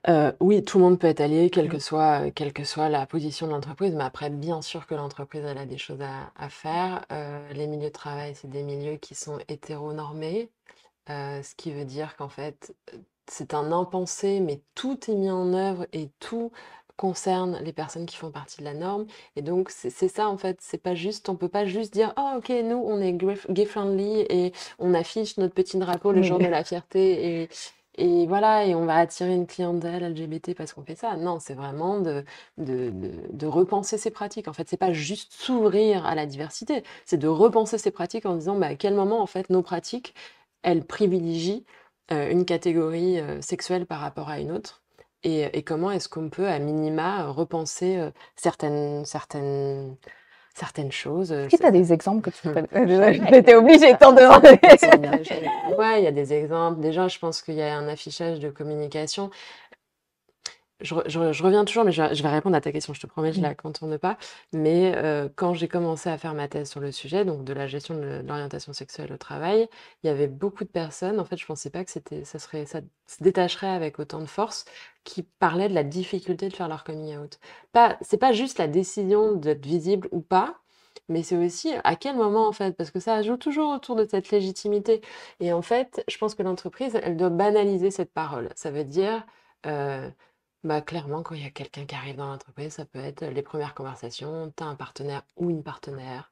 euh, oui, tout le monde peut être allié, quelle que mm. soit, quelle que soit la position de l'entreprise, mais après, bien sûr que l'entreprise, elle a des choses à, faire. Euh, les milieux de travail, c'est des milieux qui sont hétéronormés, euh, ce qui veut dire qu'en fait, c'est un impensé, mais tout est mis en œuvre et tout concerne les personnes qui font partie de la norme. Et donc, c'est ça, en fait. C'est pas juste, on peut pas juste dire, oh, ok, nous, on est gay-friendly et on affiche notre petit drapeau le jour de la fierté et, voilà, et on va attirer une clientèle LGBT parce qu'on fait ça. Non, c'est vraiment de, repenser ses pratiques. En fait, c'est pas juste s'ouvrir à la diversité, c'est de repenser ses pratiques en disant, bah, à quel moment, en fait, nos pratiques, elles privilégient euh, une catégorie euh, sexuelle par rapport à une autre et, comment est-ce qu'on peut, à minima, repenser euh, certaines, certaines, certaines choses. Est-ce que tu as des exemples que tu peux... obligée de de demander. ouais, il y a des exemples. Déjà, je pense qu'il y a un affichage de communication je, reviens toujours, mais je, vais répondre à ta question, je te promets, je ne la mm. contourne pas. Mais euh, quand j'ai commencé à faire ma thèse sur le sujet, donc de la gestion de l'orientation sexuelle au travail, il y avait beaucoup de personnes, en fait, je ne pensais pas que ça, serait, ça se détacherait avec autant de force, qui parlaient de la difficulté de faire leur coming out. Ce n'est pas juste la décision d'être visible ou pas, mais c'est aussi à quel moment en fait, parce que ça joue toujours autour de cette légitimité. Et en fait, je pense que l'entreprise, elle doit banaliser cette parole. Ça veut dire, euh, bah, clairement, quand il y a quelqu'un qui arrive dans l'entreprise, ça peut être les premières conversations, tu as un partenaire ou une partenaire.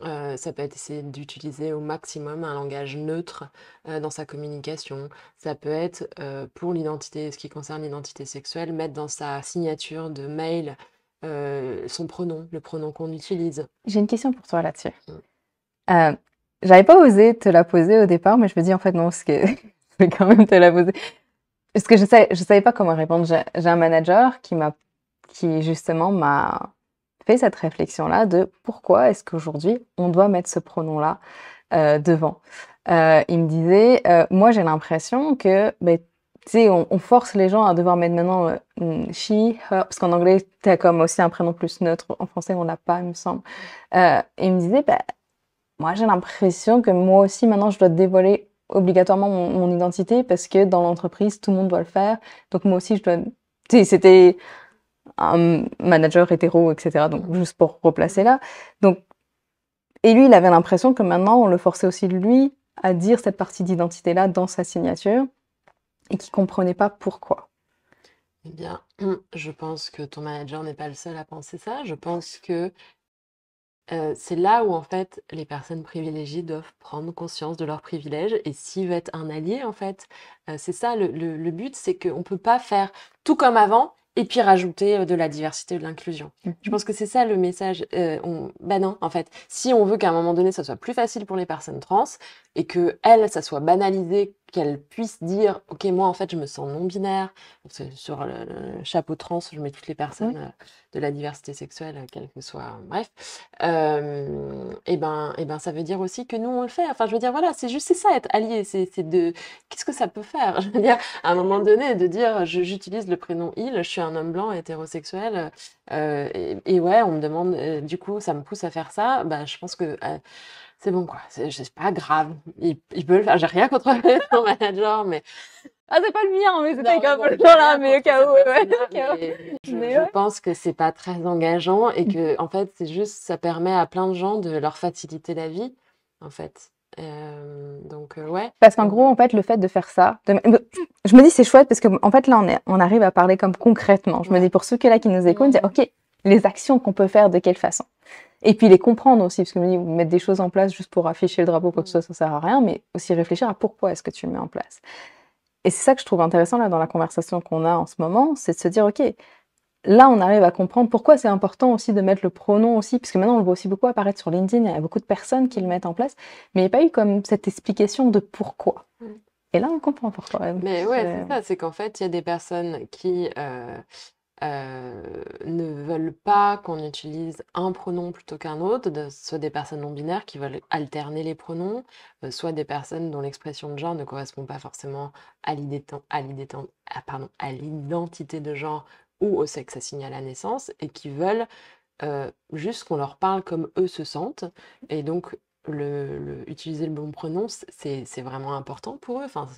ça peut être essayer d'utiliser au maximum un langage neutre dans sa communication. Ça peut être pour l'identité, ce qui concerne l'identité sexuelle, mettre dans sa signature de mail son pronom, le pronom qu'on utilise. J'ai une question pour toi là-dessus. Euh, J'avais pas osé te la poser au départ, mais je me dis en fait non, ce je vais quand même te la poser. Parce que je ne je savais pas comment répondre. J'ai un manager qui, m'a, qui justement m'a fait cette réflexion-là de pourquoi est-ce qu'aujourd'hui on doit mettre ce pronom-là euh, devant. Euh, il me disait, euh, moi j'ai l'impression que, ben, tu sais, on, force les gens à devoir mettre maintenant mm, she, her, parce qu'en anglais tu as comme aussi un prénom plus neutre, en français on l'a pas, il me semble. et il me disait, ben, moi j'ai l'impression que moi aussi maintenant je dois dévoiler obligatoirement mon, identité parce que dans l'entreprise, tout le monde doit le faire. Donc moi aussi, je dois... c'était un manager hétéro, etc. Donc juste pour replacer là. Donc, et lui, il avait l'impression que maintenant, on le forçait aussi lui à dire cette partie d'identité-là dans sa signature et qui comprenait pas pourquoi. Eh bien, je pense que ton manager n'est pas le seul à penser ça. Je pense que euh, c'est là où en fait les personnes privilégiées doivent prendre conscience de leurs privilèges et s'ils veulent être un allié en fait, euh, c'est ça le, but, c'est qu'on ne peut pas faire tout comme avant et puis rajouter euh, de la diversité et de l'inclusion. Je mhm. pense que c'est ça le message. Ben non, en fait, si on veut qu'à un moment donné, ça soit plus facile pour les personnes trans et que elles, ça soit banalisé qu'elle puisse dire ok moi en fait je me sens non binaire sur le, chapeau trans je mets toutes les personnes euh, de la diversité sexuelle euh, quelle que soit euh, bref euh, et ben et ben ça veut dire aussi que nous on le fait enfin je veux dire voilà c'est juste c'est ça être allié c'est de qu'est-ce que ça peut faire je veux dire à un moment donné de dire j'utilise le prénom il je suis un homme blanc hétérosexuel et, ouais on me demande du coup ça me pousse à faire ça bah je pense que c'est bon quoi, c'est pas grave. Il, peut le faire, j'ai rien contre mon manager, mais. Ah, c'est pas le mien, mais c'était comme le genre là, mais au cas où. Je, pense que c'est pas très engageant et mm. que, en fait, c'est juste, ça permet à plein de gens de leur faciliter la vie, en fait. Euh, donc euh, ouais. Parce qu'en gros, en fait, le fait de faire ça, je me dis c'est chouette parce que en fait là, on, on arrive à parler comme concrètement. Je me dis pour ceux qui là qui nous écoutent, dit « ok, les actions qu'on peut faire de quelle façon. Et puis les comprendre aussi, parce que me dit, mettre des choses en place juste pour afficher le drapeau, quoi que ça mm. soit, ça sert à rien, mais aussi réfléchir à pourquoi est-ce que tu le mets en place. Et c'est ça que je trouve intéressant là dans la conversation qu'on a en ce moment, c'est de se dire, ok, là on arrive à comprendre pourquoi c'est important aussi de mettre le pronom aussi, puisque maintenant on le voit aussi beaucoup apparaître sur LinkedIn, il y a beaucoup de personnes qui le mettent en place, mais il n'y a pas eu comme cette explication de pourquoi. Mm. Et là on comprend pourquoi. Mais ouais, c'est ça, c'est qu'en fait il y a des personnes qui euh, euh, ne veulent pas qu'on utilise un pronom plutôt qu'un autre, soit des personnes non-binaires qui veulent alterner les pronoms, euh, soit des personnes dont l'expression de genre ne correspond pas forcément à l'identité de genre ou au sexe assigné à la naissance, et qui veulent euh, juste qu'on leur parle comme eux se sentent. Et donc, utiliser le bon pronom, c'est vraiment important pour eux. Enfin,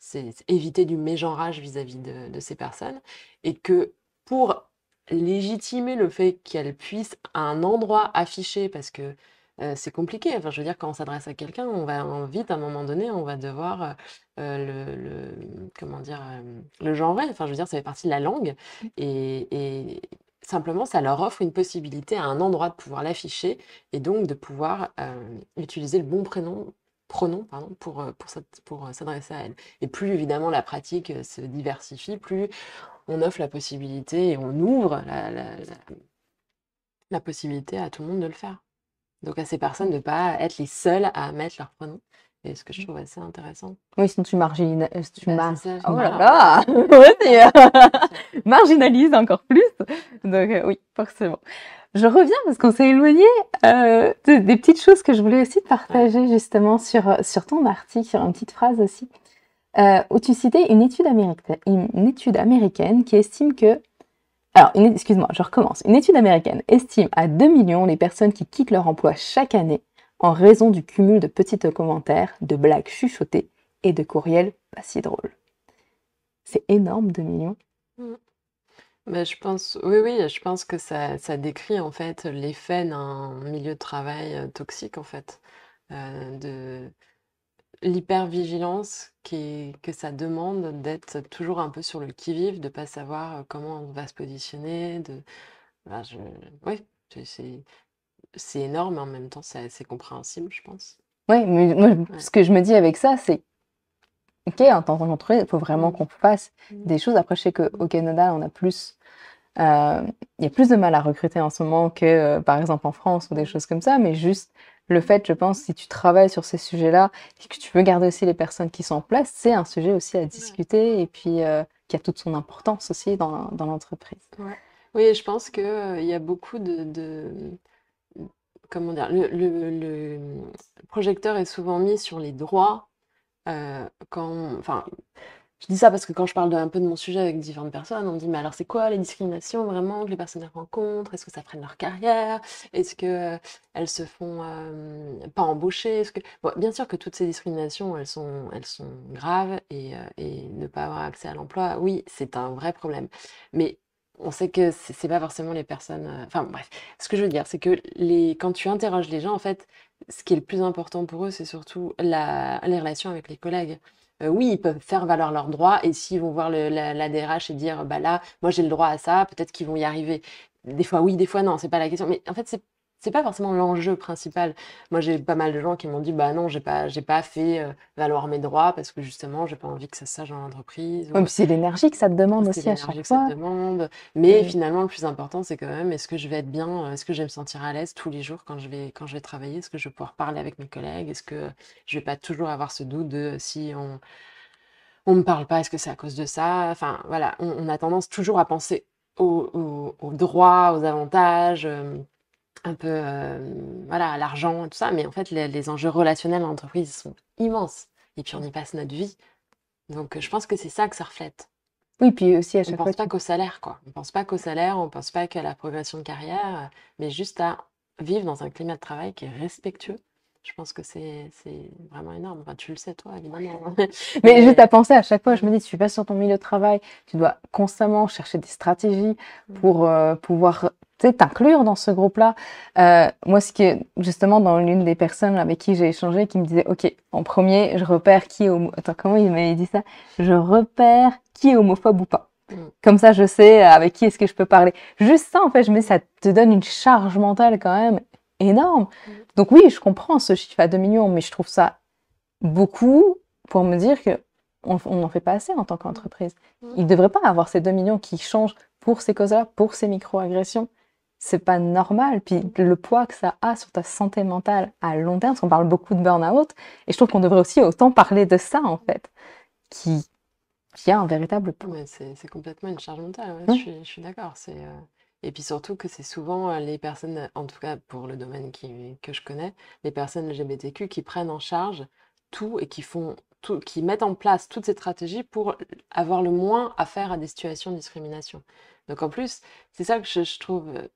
c'est éviter du mégenrage vis-à-vis de, de, ces personnes. Et que pour légitimer le fait qu'elle puisse à un endroit afficher, parce que euh, c'est compliqué. Enfin, je veux dire, quand on s'adresse à quelqu'un, on va vite, à un moment donné, on va devoir euh, euh, le, comment dire, le genrer. Enfin, je veux dire, ça fait partie de la langue. Mm. et simplement, ça leur offre une possibilité à un endroit de pouvoir l'afficher et donc de pouvoir utiliser le bon prénom pronoms, pardon, pour, euh, euh, s'adresser à elle. Et plus évidemment la pratique euh, se diversifie, plus on offre la possibilité et on ouvre la, possibilité à tout le monde de le faire. Donc à ces personnes de ne pas être les seules à mettre leur pronoms. Et ce que je mmh. trouve assez intéressant. Oui, sinon tu marginalises. Euh, bah, oh euh, marginalise encore plus. Donc euh, oui, forcément. Je reviens parce qu'on s'est éloigné des petites choses que je voulais aussi partager justement sur, sur ton article, sur une petite phrase aussi, où tu citais une étude, américaine, une étude américaine qui estime que alors, excuse-moi, je recommence. Une étude américaine estime à 2 millions les personnes qui quittent leur emploi chaque année en raison du cumul de petits commentaires, de blagues chuchotées et de courriels pas si drôles. C'est énorme, de millions. Mm. Ben, je pense, oui, oui, je pense que ça, décrit en fait l'effet d'un milieu de travail euh, toxique en fait, euh, de l'hypervigilance que ça demande d'être toujours un peu sur le qui-vive, de pas savoir euh, comment on va se positionner, de, ben, je... oui, c'est c'est énorme, mais en même temps, c'est compréhensible, je pense. Oui, mais ce que je me dis avec ça, c'est OK, en tant qu'entreprise, il faut vraiment mm. qu'on fasse mm. des choses. Après, je sais qu'au mm. Canada, on a plus. Euh, il y a plus de mal à recruter en ce moment que, euh, par exemple, en France ou des choses comme ça, mais juste le fait, je pense, si tu travailles sur ces sujets-là et que tu veux garder aussi les personnes qui sont en place, c'est un sujet aussi à discuter et puis euh, qui a toute son importance aussi dans, l'entreprise. Ouais. Oui, je pense qu'il il y a beaucoup de comment dire, le, projecteur est souvent mis sur les droits euh, quand, enfin, je dis ça parce que quand je parle un peu de mon sujet avec différentes personnes, on me dit mais alors c'est quoi les discriminations vraiment que les personnes rencontrent Est-ce que ça freine leur carrière Est-ce que ne euh, elles se font euh, pas embaucher Est-ce que bien sûr que toutes ces discriminations elles sont elles sont graves et, et ne pas avoir accès à l'emploi, oui c'est un vrai problème. Mais on sait que c'est pas forcément les personnes. Euh, enfin bref, ce que je veux dire, c'est que les, quand tu interroges les gens, en fait, ce qui est le plus important pour eux, c'est surtout les relations avec les collègues. Euh, oui, ils peuvent faire valoir leurs droits et s'ils vont voir la, la, DRH et dire bah là, moi j'ai le droit à ça, peut-être qu'ils vont y arriver. Des fois oui, des fois non, c'est pas la question. Mais en fait, c'est c'est pas forcément l'enjeu principal. Moi, j'ai pas mal de gens qui m'ont dit bah non, j'ai pas, j'ai pas fait euh, valoir mes droits parce que justement, j'ai pas envie que ça se sache dans l'entreprise. c'est l'énergie que ça te demande aussi à chaque fois. Que ça demande. Mais finalement, le plus important, c'est quand même est-ce que je vais être bien, euh, est-ce que je vais me sentir à l'aise tous les jours quand je vais quand je vais travailler, est-ce que je vais pouvoir parler avec mes collègues, est-ce que je vais pas toujours avoir ce doute de si on on me parle pas, est-ce que c'est à cause de ça Enfin voilà, on, a tendance toujours à penser aux, droits, aux avantages. Euh, un peu euh, voilà, l'argent et tout ça, mais en fait, les, enjeux relationnels en entreprise sont immenses. Et puis, on y passe notre vie. Donc, je pense que c'est ça que ça reflète. Oui, puis aussi à chaque fois. pense pas qu'au salaire, quoi. On pense pas qu'au salaire, on pense pas qu'à la progression de carrière, mais juste à vivre dans un climat de travail qui est respectueux. Je pense que c'est vraiment énorme. Enfin, tu le sais, toi, mais, juste à penser à chaque fois, je me dis, tu vas sur ton milieu de travail, tu dois constamment chercher des stratégies mm. pour euh, pouvoir t'inclure dans ce groupe-là. Euh, moi, ce qui est justement dans l'une des personnes avec qui j'ai échangé, qui me disait, ok, en premier, je repère qui est Attends, comment il m'avait dit ça Je repère qui est homophobe ou pas. Mm. Comme ça, je sais euh, avec qui est-ce que je peux parler. Juste ça, en fait, je mets ça te donne une charge mentale quand même énorme. Mm. Donc oui, je comprends ce chiffre à 2 millions, mais je trouve ça beaucoup pour me dire que on n'en fait pas assez en tant qu'entreprise. Mm. Il ne devrait pas avoir ces 2 millions qui changent pour ces causes-là, pour ces micro-agressions c'est pas normal. Puis le poids que ça a sur ta santé mentale à long terme, parce qu'on parle beaucoup de burn-out, et je trouve qu'on devrait aussi autant parler de ça, en fait, qui, qui a un véritable poids. C'est complètement une charge mentale, je suis, d'accord. c'est euh, Et puis surtout que c'est souvent euh, les personnes, en tout cas pour le domaine qui, que je connais, les personnes LGBTQ qui prennent en charge tout et qui font tout, qui mettent en place toutes ces stratégies pour avoir le moins à faire à des situations de discrimination. Donc en plus, c'est ça que je, je trouve euh,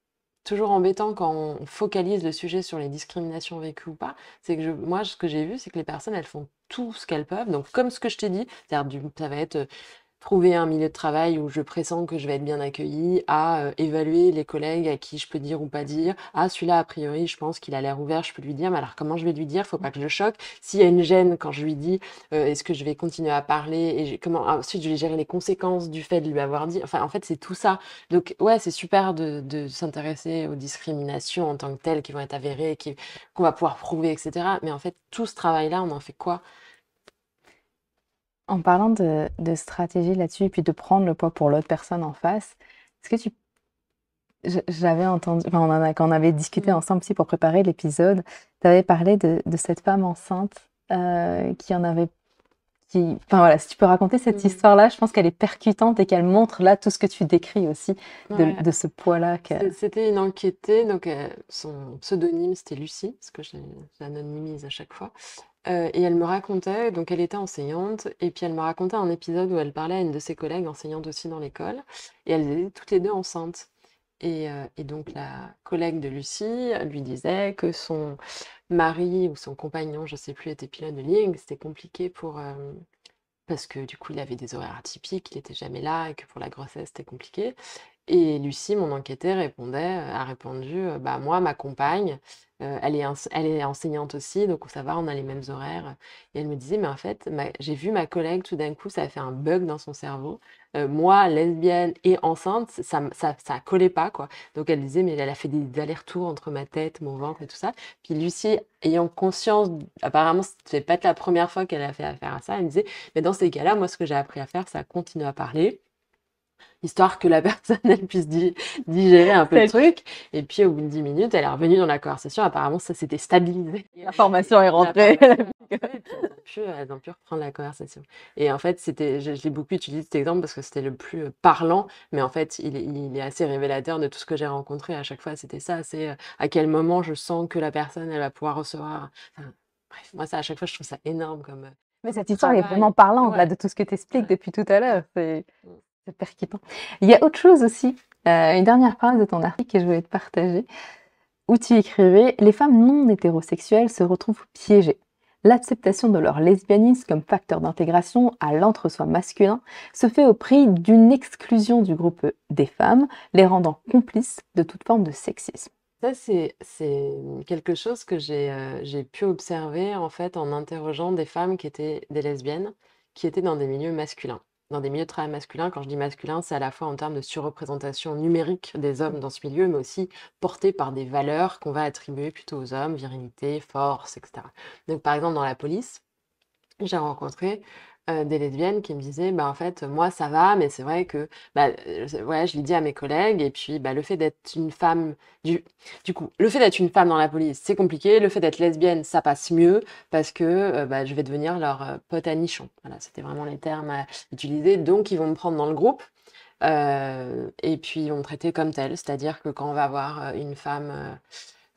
toujours embêtant quand on focalise le sujet sur les discriminations vécues ou pas, c'est que je, moi, ce que j'ai vu, c'est que les personnes, elles font tout ce qu'elles peuvent. Donc, comme ce que je t'ai dit, cest à ça va être euh, trouver un milieu de travail où je pressens que je vais être bien accueillie, à euh, évaluer les collègues à qui je peux dire ou pas dire. Ah, celui-là, a priori, je pense qu'il a l'air ouvert, je peux lui dire, mais alors comment je vais lui dire Faut pas que je le choque. S'il y a une gêne quand je lui dis, euh, est-ce que je vais continuer à parler et comment ensuite je vais gérer les conséquences du fait de lui avoir dit. Enfin, en fait, c'est tout ça. Donc, ouais, c'est super de, s'intéresser aux discriminations en tant que telles qui vont être avérées, qu'on va pouvoir prouver, etc. Mais en fait, tout ce travail-là, on en fait quoi en parlant de, stratégie là-dessus, et puis de prendre le poids pour l'autre personne en face, est-ce que tu... J'avais entendu, enfin, quand on avait discuté mm. ensemble aussi pour préparer l'épisode, tu avais parlé de, cette femme enceinte euh, qui en avait... Qui... Enfin voilà, si tu peux raconter cette mm. histoire-là, je pense qu'elle est percutante et qu'elle montre là tout ce que tu décris aussi de, ce poids-là. C'était une enquêtée, donc euh, son pseudonyme c'était Lucie, parce que je à chaque fois. Euh, et elle me racontait donc elle était enseignante et puis elle me racontait un épisode où elle parlait à une de ses collègues enseignantes aussi dans l'école et elles étaient toutes les deux enceintes euh, et donc la collègue de Lucie lui disait que son mari ou son compagnon, je sais plus, était pilote de ligne, c'était compliqué pour, euh, parce que du coup il avait des horaires atypiques, il n'était jamais là et que pour la grossesse c'était compliqué et Lucie, mon enquêtée, répondait, euh, a répondu euh, bah, Moi, ma compagne, euh, elle, est enseignante aussi, donc ça va, on a les mêmes horaires. Et elle me disait Mais en fait, j'ai vu ma collègue, tout d'un coup, ça a fait un bug dans son cerveau. moi, lesbienne et enceinte, ça, ça, ça, collait pas, quoi. Donc elle disait Mais elle a fait des allers-retours entre ma tête, mon ventre et tout ça. Puis Lucie, ayant conscience, apparemment, c'était pas la première fois qu'elle a fait affaire à ça, elle me disait Mais dans ces cas-là, moi, ce que j'ai appris à faire, ça continue à parler histoire que la personne elle puisse digérer un peu le truc. Et puis au bout de 10 minutes, elle est revenue dans la conversation. Apparemment, ça s'était stabilisé. L'information est rentrée. elles ont euh, pu, reprendre la conversation. Et en fait, c'était, je, l'ai beaucoup utilisé cet exemple parce que c'était le plus euh, parlant, mais en fait, il est, assez révélateur de tout ce que j'ai rencontré à chaque fois. C'était ça, c'est euh, à quel moment je sens que la personne, elle va pouvoir recevoir. bref, moi, ça, à chaque fois, je trouve ça énorme comme. Mais cette histoire est vraiment parlante là, de tout ce que tu expliques depuis tout à l'heure. C'est mm. Il y a autre chose aussi, euh, une dernière phrase de ton article que je voulais te partager, où tu écrivais Les femmes non hétérosexuelles se retrouvent piégées. L'acceptation de leur lesbianisme comme facteur d'intégration à l'entre-soi masculin se fait au prix d'une exclusion du groupe des femmes, les rendant complices de toute forme de sexisme. Ça, c'est, quelque chose que euh, j'ai, pu observer en fait en interrogeant des femmes qui étaient des lesbiennes, qui étaient dans des milieux masculins dans des milieux de travail masculins. Quand je dis masculin, c'est à la fois en termes de surreprésentation numérique des hommes dans ce milieu, mais aussi porté par des valeurs qu'on va attribuer plutôt aux hommes, virilité, force, etc. Donc par exemple dans la police, j'ai rencontré euh, des lesbiennes qui me disaient bah en fait moi ça va mais c'est vrai que bah, euh, ouais je l'ai dit à mes collègues et puis bah le fait d'être une femme du du coup le fait d'être une femme dans la police c'est compliqué le fait d'être lesbienne ça passe mieux parce que euh, bah, je vais devenir leur pote à nichon voilà c'était vraiment les termes à utiliser donc ils vont me prendre dans le groupe et puis ils vont me traiter comme telle c'est-à-dire que quand on va voir une femme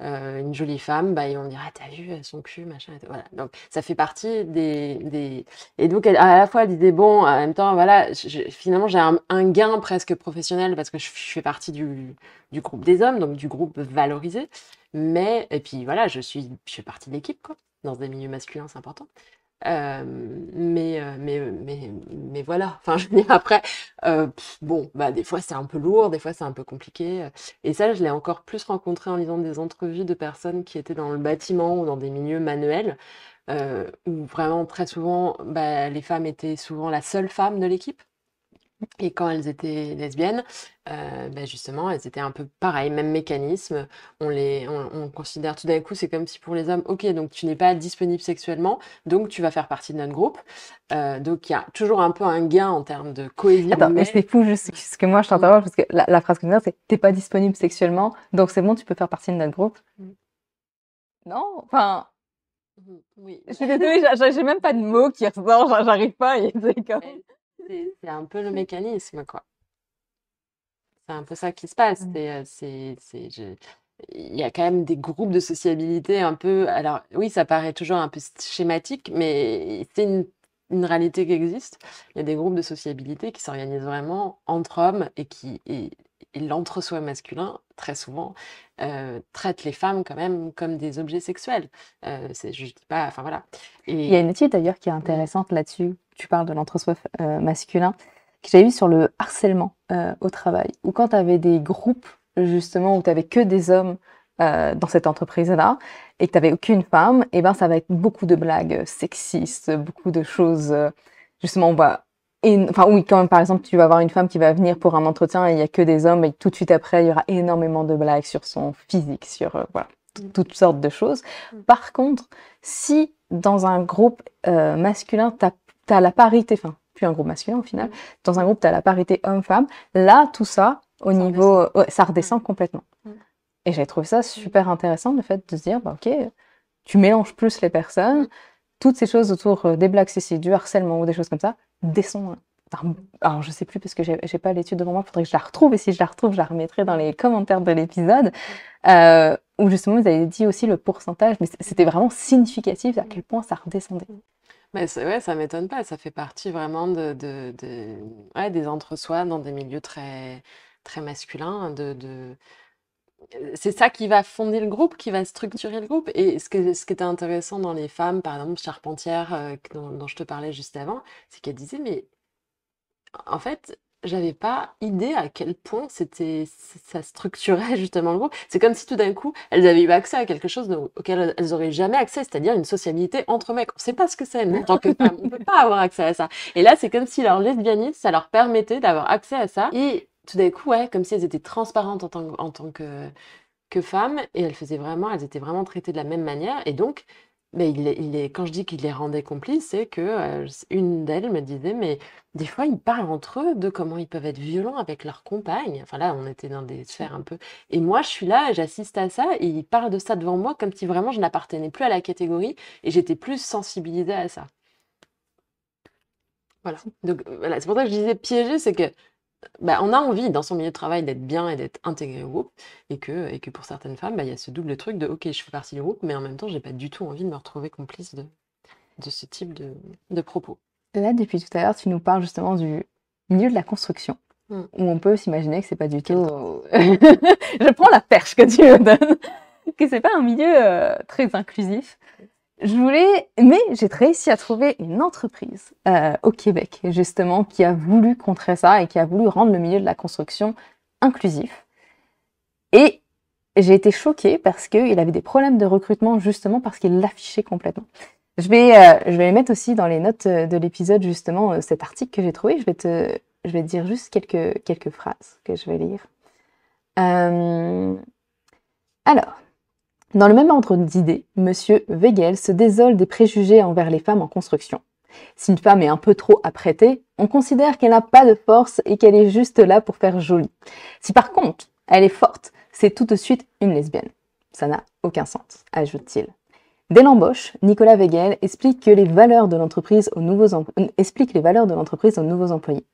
euh, une jolie femme, bah, ils vont dire Ah, t'as vu euh, son cul, machin. Voilà. Donc, ça fait partie des. Et donc, à la fois, l'idée, bon, en même temps, voilà, finalement, j'ai un, gain presque professionnel parce que je, fais partie du, groupe des hommes, donc du groupe valorisé. Mais, et puis voilà, je suis, je fais partie de l'équipe, quoi. Dans des milieux masculins, c'est important. Euh, euh, mais, mais, mais, voilà. Enfin, je veux dire, après, euh, bon, bah, des fois c'est un peu lourd, des fois c'est un peu compliqué. Et ça, je l'ai encore plus rencontré en lisant des entrevues de personnes qui étaient dans le bâtiment ou dans des milieux manuels, où vraiment très souvent, bah, les femmes étaient souvent la seule femme de l'équipe. Et quand elles étaient lesbiennes, euh, ben justement, elles étaient un peu pareilles, même mécanisme. On les, on, considère tout d'un coup, c'est comme si pour les hommes, ok, donc tu n'es pas disponible sexuellement, donc tu vas faire partie de notre groupe. Euh, donc il y a toujours un peu un gain en termes de cohésion. Attends, mais, c'est fou juste ce que moi je t'interroge parce que la, phrase que tu c'est t'es pas disponible sexuellement, donc c'est bon, tu peux faire partie de notre groupe. Mm. Non, enfin. Mm, oui. Je suis désolée, j'ai même pas de mots qui ressortent, j'arrive pas. Et c'est comme... C'est un peu le mécanisme, quoi. C'est un peu ça qui se passe. C'est, euh, Il y a quand même des groupes de sociabilité un peu. Alors, oui, ça paraît toujours un peu schématique, mais c'est une réalité qui existe. Il y a des groupes de sociabilité qui s'organisent vraiment entre hommes et qui l'entre-soi masculin, très souvent, euh, traite les femmes quand même comme des objets sexuels. Euh, c'est, je dis pas, enfin voilà. Il y a une étude d'ailleurs qui est intéressante là-dessus. Tu parles de l'entre-soi euh, masculin que j'avais eu sur le harcèlement au travail, ou quand tu avais des groupes justement où tu avais que des hommes dans cette entreprise-là et que tu n'avais aucune femme, et eh ben ça va être beaucoup de blagues sexistes, beaucoup de choses. justement, on va enfin oui, quand même, par exemple, tu vas avoir une femme qui va venir pour un entretien et il y a que des hommes et tout de suite après, il y aura énormément de blagues sur son physique, sur euh, voilà, mm. toutes sortes de choses. Mm. Par contre, si dans un groupe euh, masculin, tu as, la parité, enfin, puis un groupe masculin au final, mm. dans un groupe, tu as la parité homme-femme, là, tout ça, au niveau, ça redescend complètement. Et j'ai trouvé ça super intéressant, le fait de se dire, bah, ok, tu mélanges plus les personnes, toutes ces choses autour euh, des blagues, du harcèlement ou des choses comme ça, descend. Alors, je sais plus parce que j'ai, n'ai pas l'étude devant moi, il faudrait que je la retrouve. Et si je la retrouve, je la remettrai dans les commentaires de l'épisode. Euh, où justement, vous avez dit aussi le pourcentage, mais c'était vraiment significatif à quel point ça redescendait. Mais ouais, ça m'étonne pas. Ça fait partie vraiment de, des entre-soi dans des milieux très, très masculins, de, de c'est ça qui va fonder le groupe, qui va structurer le groupe. Et ce, qui était intéressant dans les femmes, par exemple, Charpentière euh, dont, je te parlais juste avant, c'est qu'elles disaient, mais en fait, j'avais pas idée à quel point c'était ça structurait justement le groupe. C'est comme si tout d'un coup, elles avaient eu accès à quelque chose auquel elles auraient jamais accès, c'est-à-dire une sociabilité entre mecs. On sait pas ce que c'est, en tant que femme, on peut pas avoir accès à ça. Et là, c'est comme si leur lesbianisme, ça leur permettait d'avoir accès à ça tout d'un coup, ouais, comme si elles étaient transparentes en tant, en tant que, que femmes, et elles faisaient vraiment, elles étaient vraiment traitées de la même manière, et donc, mais il, il est, quand je dis qu'il les rendait complices, c'est que euh, une d'elles me disait, mais des fois, ils parlent entre eux de comment ils peuvent être violents avec leur compagne, Enfin là, on était dans des sphères un peu. Et moi, je suis là, j'assiste à ça, et ils parlent de ça devant moi comme si vraiment je n'appartenais plus à la catégorie, et j'étais plus sensibilisée à ça. Voilà. Donc voilà, c'est pour ça que je disais piégé, c'est que bah, on a envie dans son milieu de travail d'être bien et d'être intégré au groupe, et que, et que pour certaines femmes, bah, il y a ce double truc de ok, je fais partie du groupe, mais en même temps, j'ai pas du tout envie de me retrouver complice de, ce type de, de propos. Là, depuis tout à l'heure, tu nous parles justement du milieu de la construction, hmm. où on peut s'imaginer que c'est pas du tout. je prends la perche que tu me donnes, que c'est pas un milieu euh, très inclusif je voulais, mais j'ai réussi à trouver une entreprise euh, au Québec, justement, qui a voulu contrer ça et qui a voulu rendre le milieu de la construction inclusif. Et j'ai été choquée parce qu'il avait des problèmes de recrutement, justement, parce qu'il l'affichait complètement. Je vais, euh, je vais mettre aussi dans les notes euh, de l'épisode, justement, cet article que j'ai trouvé. Je vais, te, je vais dire juste quelques, quelques phrases que je vais lire. alors, dans le même ordre d'idées, M. Wegel se désole des préjugés envers les femmes en construction. Si une femme est un peu trop apprêtée, on considère qu'elle n'a pas de force et qu'elle est juste là pour faire jolie. Si par contre, elle est forte, c'est tout de suite une lesbienne. Ça n'a aucun sens, ajoute-t-il. Dès l'embauche, Nicolas Wegel explique que les valeurs de l'entreprise aux nouveaux euh, explique les valeurs de l'entreprise aux nouveaux employés.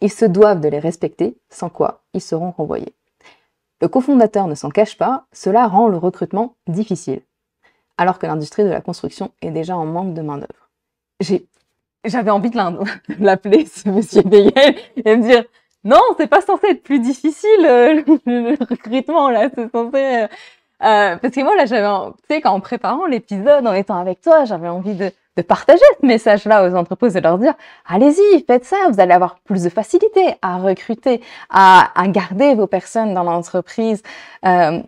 Ils se doivent de les respecter, sans quoi ils seront renvoyés. Le cofondateur ne s'en cache pas, cela rend le recrutement difficile, alors que l'industrie de la construction est déjà en manque de main-d'œuvre. J'ai, j'avais envie de l'appeler, ce monsieur Beyel, et me dire, non, c'est pas censé être plus difficile euh, le recrutement là, c'est censé euh, euh, parce que moi, là, j'avais, tu sais, en préparant l'épisode, en étant avec toi, j'avais envie de, de partager ce message-là aux entreprises, de leur dire, allez-y, faites ça, vous allez avoir plus de facilité à recruter, à, à garder vos personnes dans l'entreprise. Euh,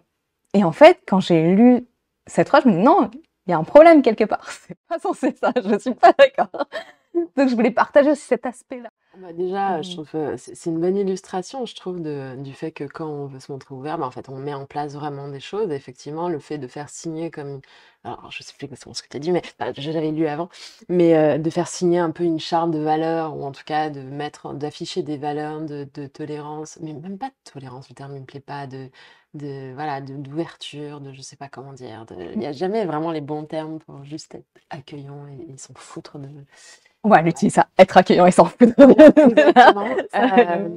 et en fait, quand j'ai lu cette phrase, je me dis, non, il y a un problème quelque part. C'est pas censé ça, je suis pas d'accord. Donc, je voulais partager aussi cet aspect-là. Ah bah, déjà, je mmh. trouve, c'est une bonne illustration, je trouve, du fait que quand on veut se montrer ouvert, bah, en fait, on met en place vraiment des choses. Effectivement, le fait de faire signer comme alors je ne sais plus exactement ce que tu as dit, mais bah, je l'avais lu avant, mais de faire signer un peu une charte de valeurs ou en tout cas de mettre d'afficher des valeurs de tolérance, mais même pas de tolérance, le terme ne me plaît pas, de de voilà, d'ouverture, de je ne sais pas comment dire, il n'y a jamais vraiment les bons termes pour juste être accueillant et et s'en foutre de Ouais, ça, être accueillant et s'en foutre. Euh,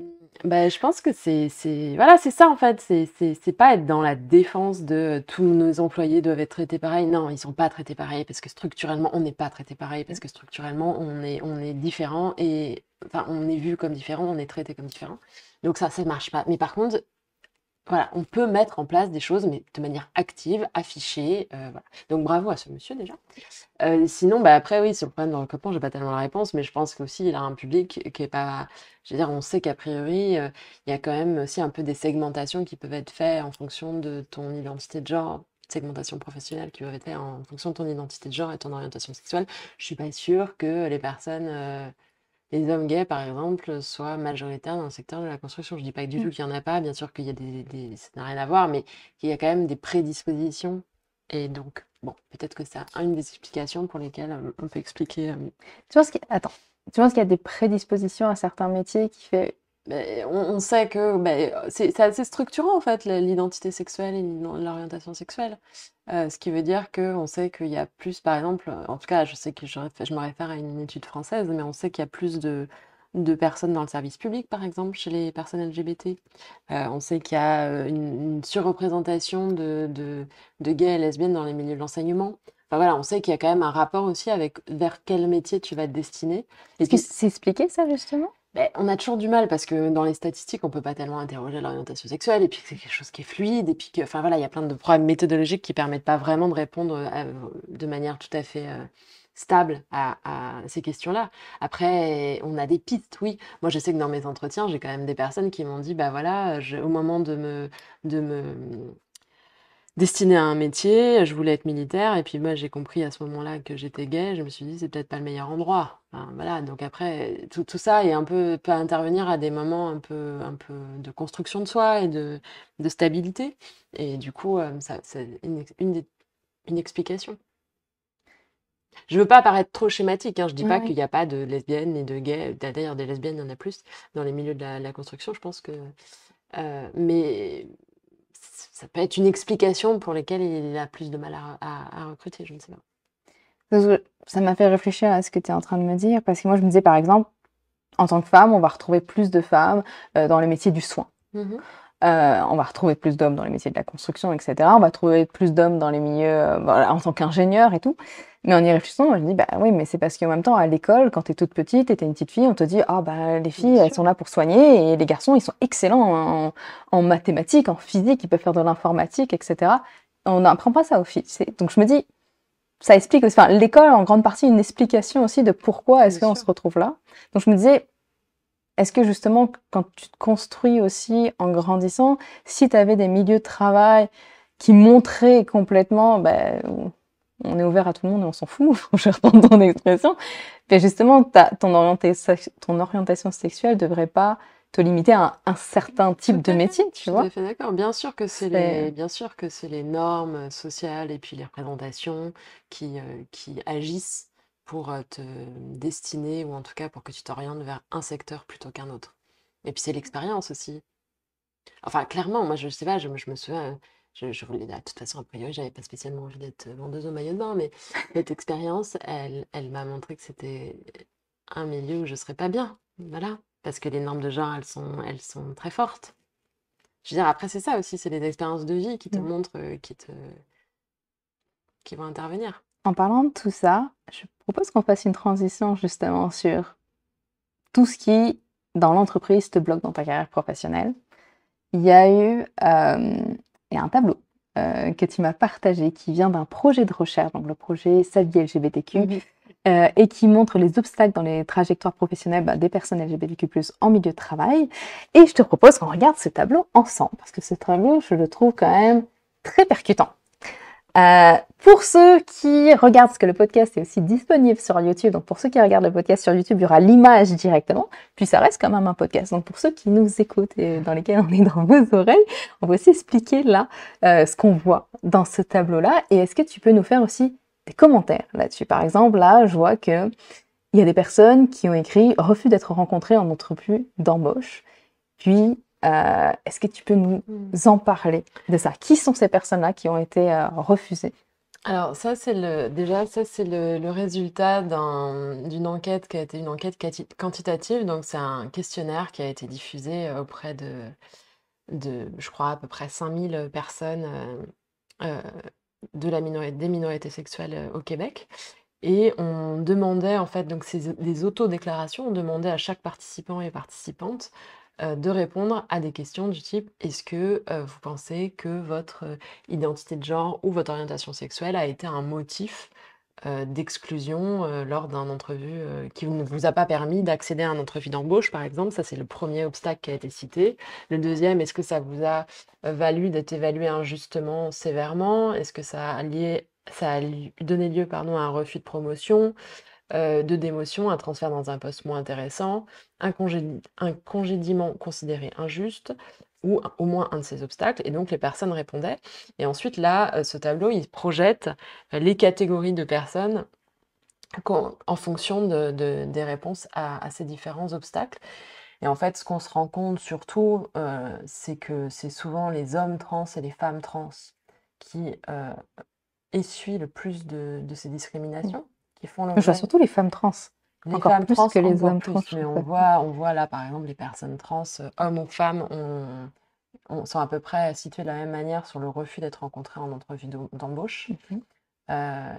bah, je pense que c'est voilà, c'est ça en fait. C'est pas être dans la défense de tous nos employés doivent être traités pareil. Non, ils sont pas traités pareil parce que structurellement on n'est pas traités pareil parce que structurellement on est on est différent et enfin on est vu comme différent, on est traité comme différent. Donc ça, ça marche pas. Mais par contre, voilà, on peut mettre en place des choses, mais de manière active, affichée. Euh, voilà. Donc bravo à ce monsieur déjà. Euh, sinon, bah, après, oui, sur le problème de recrutement, je n'ai pas tellement la réponse, mais je pense qu'aussi, il a un public qui est pas. Je veux dire, on sait qu'a priori, euh, il y a quand même aussi un peu des segmentations qui peuvent être faites en fonction de ton identité de genre, segmentation professionnelle qui peuvent être faites en fonction de ton identité de genre et ton orientation sexuelle. Je suis pas sûre que les personnes les hommes gays, par exemple, soient majoritaires dans le secteur de la construction. Je dis pas du mm. tout qu'il n'y en a pas, bien sûr qu'il y a des, ça n'a rien à voir, mais qu'il y a quand même des prédispositions. Et donc, bon, peut-être que c'est une des explications pour lesquelles euh, on peut expliquer. Euh, tu penses qu'il tu penses qu'il y a des prédispositions à certains métiers qui fait bah, on, sait que bah, c'est assez structurant en fait l'identité sexuelle et l'orientation sexuelle. Euh, ce qui veut dire qu'on sait qu'il y a plus, par exemple, en tout cas, je sais que je, me réfère à une étude française, mais on sait qu'il y a plus de, de personnes dans le service public, par exemple, chez les personnes LGBT. Euh, on sait qu'il y a euh, une, surreprésentation de, de, gays et lesbiennes dans les milieux de l'enseignement. Enfin voilà, on sait qu'il y a quand même un rapport aussi avec vers quel métier tu vas te destiner. Est-ce que c'est expliqué ça justement ben, on a toujours du mal parce que dans les statistiques, on peut pas tellement interroger l'orientation sexuelle et puis c'est quelque chose qui est fluide et puis que, enfin voilà, il y a plein de problèmes méthodologiques qui permettent pas vraiment de répondre euh, de manière tout à fait euh, stable à, ces questions-là. Après, on a des pistes, oui. Moi, je sais que dans mes entretiens, j'ai quand même des personnes qui m'ont dit, bah voilà, au moment de me, de me destiné à un métier, je voulais être militaire, et puis moi bah, j'ai compris à ce moment-là que j'étais gay, je me suis dit c'est peut-être pas le meilleur endroit. voilà, donc après, tout, ça est un peu, peut intervenir à des moments un peu, un peu de construction de soi et de, stabilité. Et du coup, euh, ça, c'est une, une, explication. Je veux pas paraître trop schématique, hein. je dis pas qu'il n'y a pas de lesbiennes et de gays. D'ailleurs, des lesbiennes, il y en a plus dans les milieux de la, construction, je pense que. Euh, mais ça peut être une explication pour laquelle il a plus de mal à, recruter, je ne sais pas. Ça m'a fait réfléchir à ce que tu es en train de me dire, parce que moi je me disais par exemple, en tant que femme, on va retrouver plus de femmes euh, dans le métier du soin. Mm-hmm. Euh, on va retrouver plus d'hommes dans les métiers de la construction, etc. On va trouver plus d'hommes dans les milieux euh, en tant qu'ingénieur et tout. Mais en y réfléchissant, je me dis, bah oui, mais c'est parce qu'en même temps, à l'école, quand t'es toute petite et t'es une petite fille, on te dit, ah bah les filles, elles sont là pour soigner et les garçons, ils sont excellents en, mathématiques, en physique, ils peuvent faire de l'informatique, etc. On n'apprend pas ça aux filles. Donc je me dis, ça explique enfin, l'école, en grande partie, une explication aussi de pourquoi est-ce qu'on se retrouve là. Donc je me disais, est-ce que justement, quand tu te construis aussi en grandissant, si tu avais des milieux de travail qui montraient complètement, ben, on est ouvert à tout le monde et on s'en fout, je reprends ton expression, mais ben, justement, ton, orientation, ton orientation sexuelle devrait pas te limiter à un, certain type de métier, tu Tout à d'accord. Bien sûr que c'est les, normes sociales et puis les représentations qui euh, agissent pour te destiner ou en tout cas pour que tu t'orientes vers un secteur plutôt qu'un autre. Et puis c'est mmh. l'expérience aussi. Enfin, clairement, moi je sais pas, je, me souviens, je, voulais, de toute façon, a priori, j'avais pas spécialement envie d'être vendeuse au maillot de bain, mais cette expérience, elle, elle m'a montré que c'était un milieu où je serais pas bien. Voilà. Parce que les normes de genre, elles sont, elles sont très fortes. Je veux dire, après, c'est ça aussi, c'est les expériences de vie qui te mmh. montrent, qui te. qui vont intervenir. En parlant de tout ça, je propose qu'on fasse une transition justement sur tout ce qui, dans l'entreprise, te bloque dans ta carrière professionnelle. Il y a eu euh, un tableau euh, que tu m'as partagé qui vient d'un projet de recherche, donc le projet Sa LGBTQ, euh, et qui montre les obstacles dans les trajectoires professionnelles bah, des personnes LGBTQ+, en milieu de travail. Et je te propose qu'on regarde ce tableau ensemble, parce que ce tableau, je le trouve quand même très percutant. Euh, pour ceux qui regardent, parce que le podcast est aussi disponible sur YouTube, donc pour ceux qui regardent le podcast sur YouTube, il y aura l'image directement, puis ça reste quand même un podcast. Donc pour ceux qui nous écoutent et dans lesquels on est dans vos oreilles, on va aussi expliquer là euh, ce qu'on voit dans ce tableau-là. Et est-ce que tu peux nous faire aussi des commentaires là-dessus Par exemple, là, je vois que y a des personnes qui ont écrit refus d'être rencontrées en entrepôt d'embauche, puis euh, est-ce que tu peux nous hmm. en parler de ça Qui sont ces personnes-là qui ont été euh, refusées alors ça c'est le déjà ça c'est le, résultat d'une enquête qui a été une enquête quantitative donc c'est un questionnaire qui a été diffusé euh, auprès de je crois à peu près 5000 personnes de la minorité, des minorités sexuelles au Québec et on demandait en fait donc des autodéclarations on demandait à chaque participant et participante euh, de répondre à des questions du type est-ce que euh, vous pensez que votre euh, identité de genre ou votre orientation sexuelle a été un motif d'exclusion lors d'un entrevue qui ne vous a pas permis d'accéder à un entrevue d'embauche, par exemple. Ça, c'est le premier obstacle qui a été cité. Le deuxième, est-ce que ça vous a valu d'être évalué injustement, sévèrement Est-ce que ça a ça a donné lieu pardon, à un refus de promotion euh, de démotion, un transfert dans un poste moins intéressant, un, congé un congédiement considéré injuste, ou au moins un de ces obstacles. Et donc les personnes répondaient. Et ensuite, là, euh, ce tableau, il projette euh, les catégories de personnes en fonction de, des réponses à, ces différents obstacles. Et en fait, ce qu'on se rend compte surtout, c'est que c'est souvent les hommes trans et les femmes trans qui essuient le plus de ces discriminations. Je font surtout les femmes trans. Les encore femmes plus trans, que les hommes trans. Mais on voit, on voit là, par exemple, les personnes trans, euh, hommes ou femmes, on, sont à peu près situées de la même manière sur le refus d'être rencontrées en entrevue d'embauche. Mhm. Euh,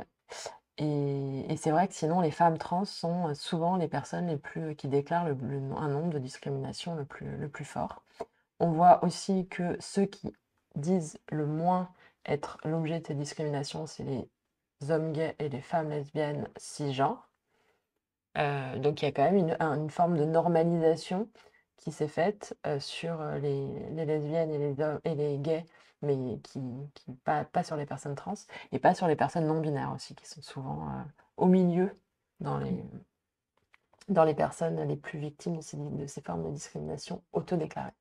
et, c'est vrai que sinon, les femmes trans sont souvent les personnes les plus, qui déclarent le, un nombre de discriminations le plus, le plus fort. On voit aussi que ceux qui disent le moins être l'objet de ces discriminations, c'est les hommes gays et les femmes lesbiennes cisgenres. Euh, donc il y a quand même une, forme de normalisation qui s'est faite euh, sur euh, les, lesbiennes et les, hommes, et les gays, mais qui, pas, sur les personnes trans et pas sur les personnes non binaires aussi, qui sont souvent au milieu dans les, dans les personnes les plus victimes de ces, de ces formes de discrimination autodéclarées.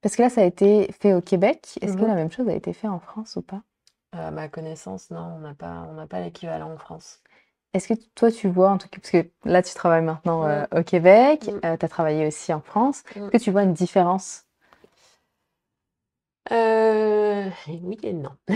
Parce que là, ça a été fait au Québec. Est-ce que mm-hmm. la même chose a été faite en France ou pas à ma connaissance, non, on n'a pas, on pas l'équivalent en France. Est-ce que toi, tu vois, en tout cas, parce que là, tu travailles maintenant mm. euh, au Québec, mm. euh, tu as travaillé aussi en France, mm. est-ce que tu vois une différence euh, Oui et non.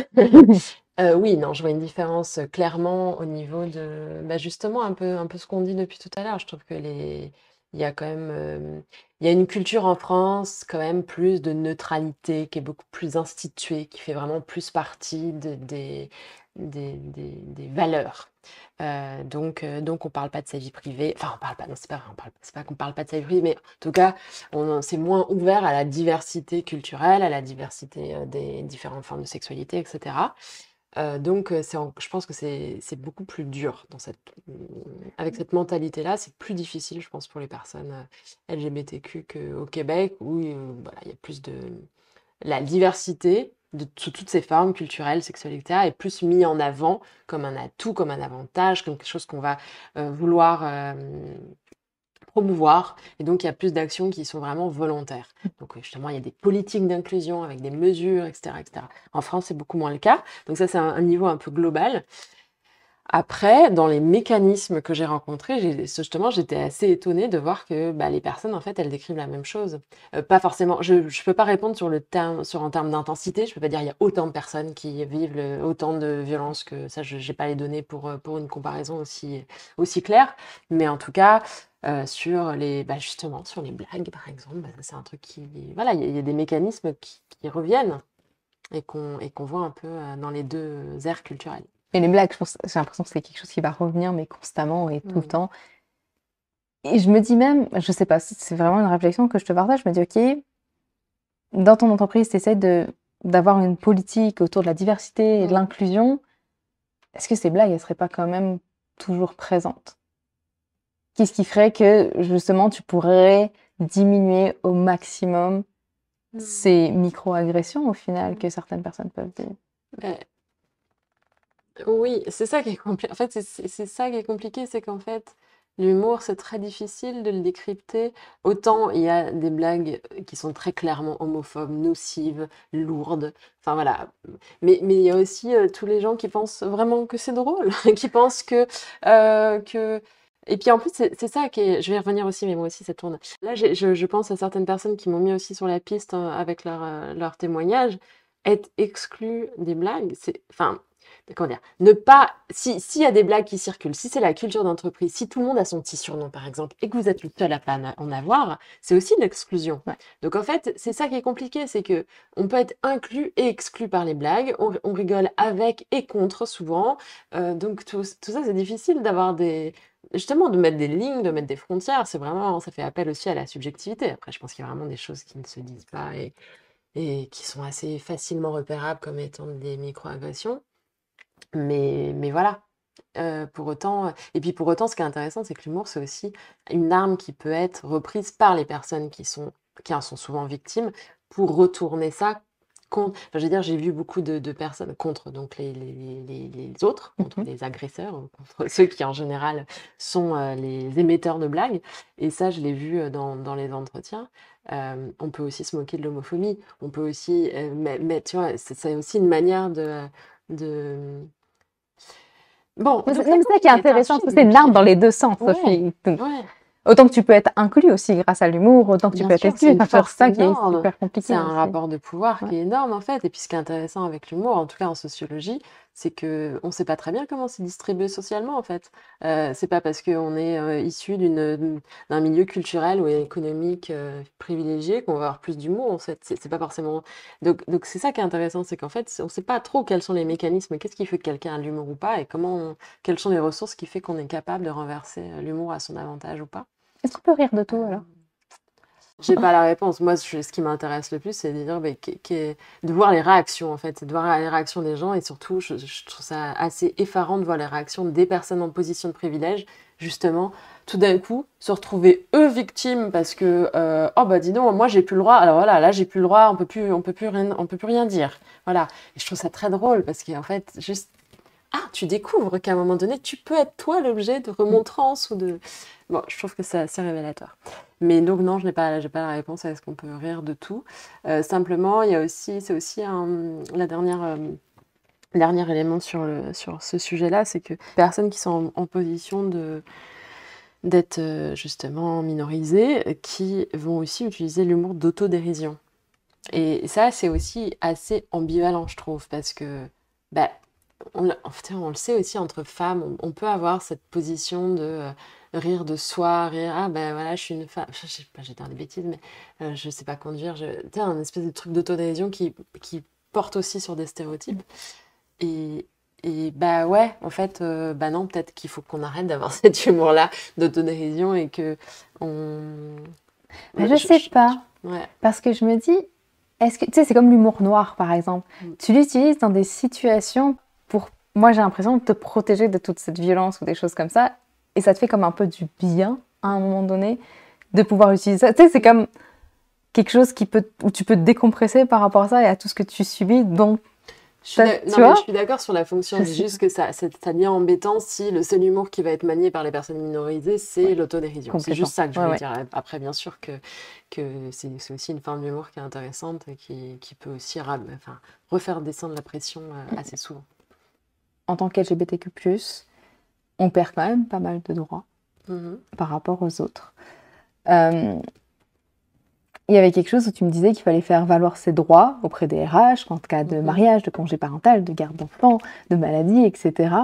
oui, non, je vois une différence clairement au niveau de, bah, justement, un peu, un peu ce qu'on dit depuis tout à l'heure. Je trouve que les, il y a quand même, il y a une culture en France quand même plus de neutralité qui est beaucoup plus instituée, qui fait vraiment plus partie des, des, des, valeurs. Euh, donc, on euh, donc on parle pas de sa vie privée. Enfin, on parle pas. Non, c'est pas. On parle. C'est pas qu'on parle pas de sa vie privée, mais en tout cas, on c'est moins ouvert à la diversité culturelle, à la diversité des différentes formes de sexualité, etc. Euh, donc euh, je pense que c'est beaucoup plus dur dans cette mmh, avec mmh. cette mentalité-là, c'est plus difficile, je pense, pour les personnes, euh, LGBTQ qu'au Québec où, bah, il y a plus de la diversité de sous toutes ses formes culturelles, sexuelles et est plus mis en avant comme un atout, comme un avantage, comme quelque chose qu'on va, vouloir, promouvoir. Et donc, il y a plus d'actions qui sont vraiment volontaires. Donc, euh, justement, il y a des politiques d'inclusion avec des mesures, etc. En France, c'est beaucoup moins le cas. Donc, ça, c'est un, niveau un peu global. Après, dans les mécanismes que j'ai rencontrés, justement, j'étais assez étonnée de voir que bah, les personnes, en fait, elles décrivent la même chose. Euh, pas forcément, je ne peux pas répondre sur, le terme, sur en termes d'intensité, je ne peux pas dire il y a autant de personnes qui vivent autant de violences que ça, je n'ai pas les données pour, euh, pour une comparaison aussi, aussi claire. Mais en tout cas, euh, sur les, bah, justement, sur les blagues, par exemple. Bah, c'est un truc qui, voilà, il y, a des mécanismes qui, reviennent et qu'on voit un peu euh, dans les deux aires culturelles. Et les blagues, j'ai l'impression que c'est quelque chose qui va revenir, mais constamment et tout le mm. temps. Et je me dis même, je sais pas, si c'est vraiment une réflexion que je te partage, je me dis, ok, dans ton entreprise, tu essaies d'avoir une politique autour de la diversité et de mm. l'inclusion. Est-ce que ces blagues, elles seraient pas quand même toujours présentes Qu'est-ce qui ferait que justement tu pourrais diminuer au maximum hmm. ces micro-agressions au final que certaines personnes peuvent vivre euh, Oui, c'est ça qui est compliqué. En fait, c'est ça qui est compliqué, c'est qu'en fait, L'humour, c'est très difficile de le décrypter. Autant il y a des blagues euh, qui sont très clairement homophobes, nocives, lourdes. Enfin voilà. Mais, il y a aussi euh, tous les gens qui pensent vraiment que c'est drôle, qui pensent que, que et puis en plus, c'est ça qui est... Je vais revenir aussi, mais moi aussi, ça tourne. Là, je, pense à certaines personnes qui m'ont mis aussi sur la piste hein, avec leur, euh, leur témoignage. Être exclu des blagues, c'est... Enfin, dire, ne pas, si s'il y a des blagues qui circulent, si c'est la culture d'entreprise, si tout le monde a son petit surnom par exemple, et que vous êtes le seul à pas en avoir, c'est aussi l'exclusion. Donc en fait, c'est ça qui est compliqué, c'est que on peut être inclus et exclu par les blagues, on, rigole avec et contre souvent, euh, donc tout, ça c'est difficile d'avoir des justement de mettre des lignes, de mettre des frontières, c'est vraiment, ça fait appel aussi à la subjectivité. Après, je pense qu'il y a vraiment des choses qui ne se disent pas et, et qui sont assez facilement repérables comme étant des microagressions. Mais, mais voilà. Euh, pour autant, euh, et puis pour autant, ce qui est intéressant, c'est que l'humour, c'est aussi une arme qui peut être reprise par les personnes qui, sont, qui en sont souvent victimes pour retourner ça contre. Enfin, je veux dire, j'ai vu beaucoup de, de, personnes contre donc les, les, les, autres, mmh contre les agresseurs, contre ceux qui en général sont euh, les émetteurs de blagues. Et ça, je l'ai vu dans, dans, les entretiens. on peut aussi se moquer de l'homophobie. On peut aussi, mais, mais, tu vois, c'est aussi une manière de de... Bon, c'est ça qui est intéressant, c'est de l'art dans les deux sens, Sophie. Autant que tu peux être inclus aussi grâce à l'humour, autant que tu peux être exclu. C'est ça qui est super compliqué. C'est un rapport de pouvoir qui est énorme en fait. Et puis ce qui est intéressant avec l'humour, en tout cas en sociologie, c'est que on ne sait pas très bien comment c'est distribué socialement en fait. Euh, c'est pas parce qu'on est euh, issu d'une, d'un milieu culturel ou économique euh, privilégié qu'on va avoir plus d'humour en fait. C'est, pas forcément. Donc, c'est ça qui est intéressant, c'est qu'en fait on ne sait pas trop quels sont les mécanismes, qu'est-ce qui fait que quelqu'un a l'humour ou pas, et comment, quelles sont les ressources qui fait qu'on est capable de renverser l'humour à son avantage ou pas. Est-ce qu'on peut rire de tout alors j'ai pas la réponse. Moi, ce qui m'intéresse le plus, c'est de dire, mais, de voir les réactions, en fait, de voir les réactions des gens. Et surtout, je, trouve ça assez effarant de voir les réactions des personnes en position de privilège, justement, tout d'un coup, se retrouver eux victimes parce que, euh, oh bah dis donc, moi j'ai plus le droit. Alors voilà, là j'ai plus le droit, on peut plus, on peut plus rien, on peut plus rien dire. Voilà. Et je trouve ça très drôle parce qu'en fait, juste ah, tu découvres qu'à un moment donné, tu peux être toi l'objet de remontrances ou de. Bon, je trouve que c'est assez révélateur. Mais donc, non, je n'ai pas, pas la réponse à est-ce qu'on peut rire de tout. Euh, simplement, il y a aussi, c'est aussi un, la dernière. Euh, dernier élément sur, sur ce sujet-là, c'est que les personnes qui sont en, position de, d'être euh, justement minorisées, qui vont aussi utiliser l'humour d'autodérision. Et ça, c'est aussi assez ambivalent, je trouve, parce que bah, on, on, le sait aussi entre femmes, on, peut avoir cette position de euh, rire de soi, rire ah ben voilà je suis une femme, je sais pas j'ai des bêtises mais euh, je sais pas conduire, je... sais, un espèce de truc d'autodérision qui, qui porte aussi sur des stéréotypes et, et bah ouais en fait euh, bah non peut-être qu'il faut qu'on arrête d'avoir cet humour là d'autodérision et que on je, sais pas parce que je me dis est-ce que tu sais c'est comme l'humour noir par exemple, mm. tu l'utilises dans des situations pour, moi j'ai l'impression de te protéger de toute cette violence ou des choses comme ça, et ça te fait comme un peu du bien à un moment donné de pouvoir utiliser ça. Tu sais, c'est comme quelque chose qui peut, où tu peux te décompresser par rapport à ça et à tout ce que tu subis, donc je suis, non, mais je suis d'accord sur la fonction, c'est juste que ça, cette devient embêtant si le seul humour qui va être manié par les personnes minorisées, c'est l'autodérision. C'est juste ça que je voulais dire. Après, bien sûr que, que c'est aussi une forme d'humour qui est intéressante et qui, qui peut aussi enfin, refaire descendre la pression euh, mm. assez souvent en tant qu'LGBTQ, on perd quand même pas mal de droits mhm. par rapport aux autres. Euh, il y avait quelque chose où tu me disais qu'il fallait faire valoir ses droits auprès des RH en cas de mhm. mariage, de congé parental, de garde d'enfants, de maladie, etc.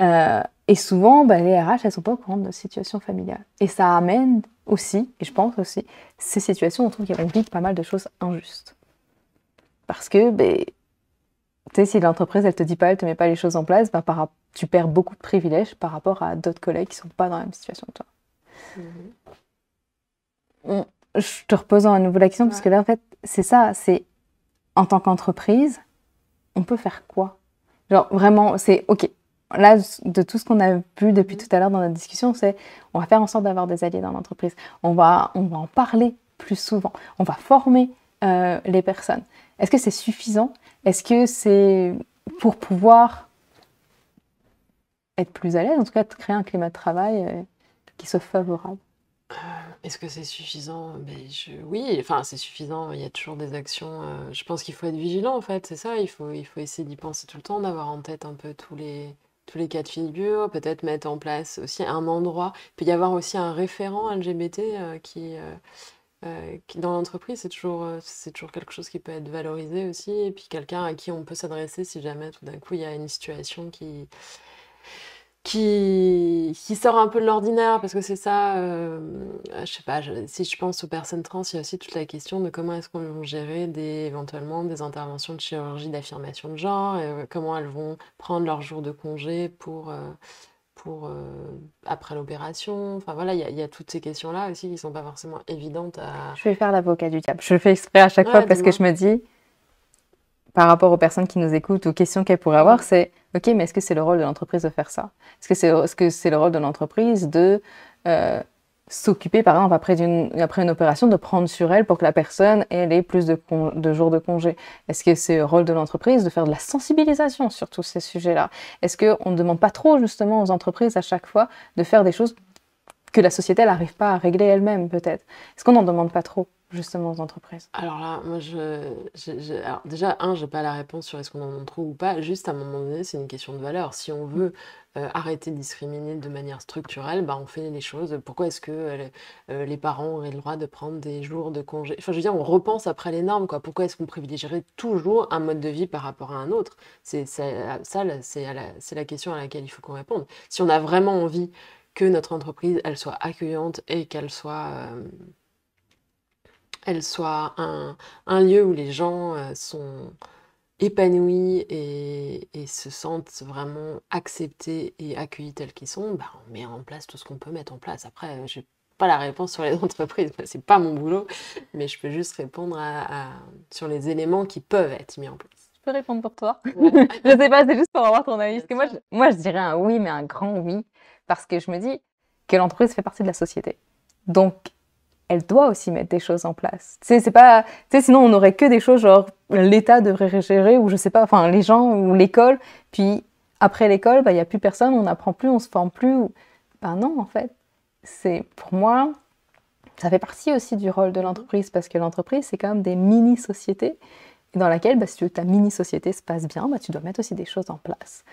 Euh, et souvent, bah, les RH, elles sont pas au courant de nos situations familiales. Et ça amène aussi, et je pense aussi, ces situations, on trouve qu'il qu'on vit pas mal de choses injustes. Parce que, ben, tu sais, si l'entreprise, elle te dit pas, elle te met pas les choses en place, bah, par, tu perds beaucoup de privilèges par rapport à d'autres collègues qui sont pas dans la même situation que toi. Mm-hmm. Je te repose à nouveau la question, parce que là, en fait, c'est ça, c'est en tant qu'entreprise, on peut faire quoi Genre, vraiment, c'est OK. Là, de tout ce qu'on a vu depuis mm-hmm. tout à l'heure dans notre discussion, c'est on va faire en sorte d'avoir des alliés dans l'entreprise. On va, en parler plus souvent. On va former euh, les personnes. Est-ce que c'est suffisant Est-ce que c'est pour pouvoir être plus à l'aise, en tout cas créer un climat de travail euh, qui soit favorable euh, Est-ce que c'est suffisant ben, Oui, enfin c'est suffisant, il y a toujours des actions. Euh, je pense qu'il faut être vigilant en fait, c'est ça, il faut, il faut essayer d'y penser tout le temps, d'avoir en tête un peu tous les, tous les cas de figure, peut-être mettre en place aussi un endroit. Il peut y avoir aussi un référent LGBT qui, euh, dans l'entreprise, c'est toujours, euh, c'est toujours quelque chose qui peut être valorisé aussi, et puis quelqu'un à qui on peut s'adresser si jamais tout d'un coup il y a une situation qui, qui, sort un peu de l'ordinaire, parce que c'est ça, euh, je sais pas, si je pense aux personnes trans, il y a aussi toute la question de comment est-ce qu'on va gérer des, éventuellement des interventions de chirurgie d'affirmation de genre, et comment elles vont prendre leur jours de congé pour pour euh, après l'opération Enfin voilà, il y, a toutes ces questions-là aussi qui sont pas forcément évidentes à. Je vais faire l'avocat du diable. Je le fais exprès à chaque fois parce que je me dis, par rapport aux personnes qui nous écoutent, aux questions qu'elles pourraient avoir, c'est ok, mais est-ce que c'est le rôle de l'entreprise de faire ça Est-ce que c'est le rôle de l'entreprise de euh, s'occuper, par exemple, après une, après une opération, de prendre sur elle pour que la personne elle, ait plus de, jours de congé Est-ce que c'est le rôle de l'entreprise de faire de la sensibilisation sur tous ces sujets-là Est-ce qu'on ne demande pas trop, justement, aux entreprises à chaque fois de faire des choses que la société n'arrive pas à régler elle-même, peut-être Est-ce qu'on n'en demande pas trop justement aux entreprises Alors là, moi, je, je, je déjà, un, pas la réponse sur est-ce qu'on en demande trop ou pas. Juste à un moment donné, c'est une question de valeur. Si on veut euh, arrêter de discriminer de manière structurelle, bah, on fait les choses. Pourquoi est-ce que euh, euh, les parents auraient le droit de prendre des jours de congé Enfin, je veux dire, on repense après les normes. Quoi. Pourquoi est-ce qu'on privilégierait toujours un mode de vie par rapport à un autre C'est ça, c'est la, question à laquelle il faut qu'on réponde. Si on a vraiment envie que notre entreprise, elle soit accueillante et qu'elle soit... elle soit un, lieu où les gens sont, épanouis et, se sentent vraiment acceptés et accueillis tels qu'ils sont, bah, on met en place tout ce qu'on peut mettre en place. Après, euh, je n'ai pas la réponse sur les entreprises, c'est pas mon boulot, mais je peux juste répondre à, sur les éléments qui peuvent être mis en place Je peux répondre pour toi. Je je sais pas, c'est juste pour avoir ton avis. moi, moi, je dirais un oui, mais un grand oui. Parce que je me dis que l'entreprise fait partie de la société. Donc, elle doit aussi mettre des choses en place. c'est pas, sinon on n'aurait que des choses genre l'État devrait gérer ou je sais pas, enfin les gens ou l'école. Puis après l'école, bah, il y a plus personne, on n'apprend plus, on se forme plus. Ben non, en fait, c'est pour moi, ça fait partie aussi du rôle de l'entreprise parce que l'entreprise, c'est quand même des mini-sociétés dans laquelle, bah, si ta mini-société se passe bien, bah, tu dois mettre aussi des choses en place.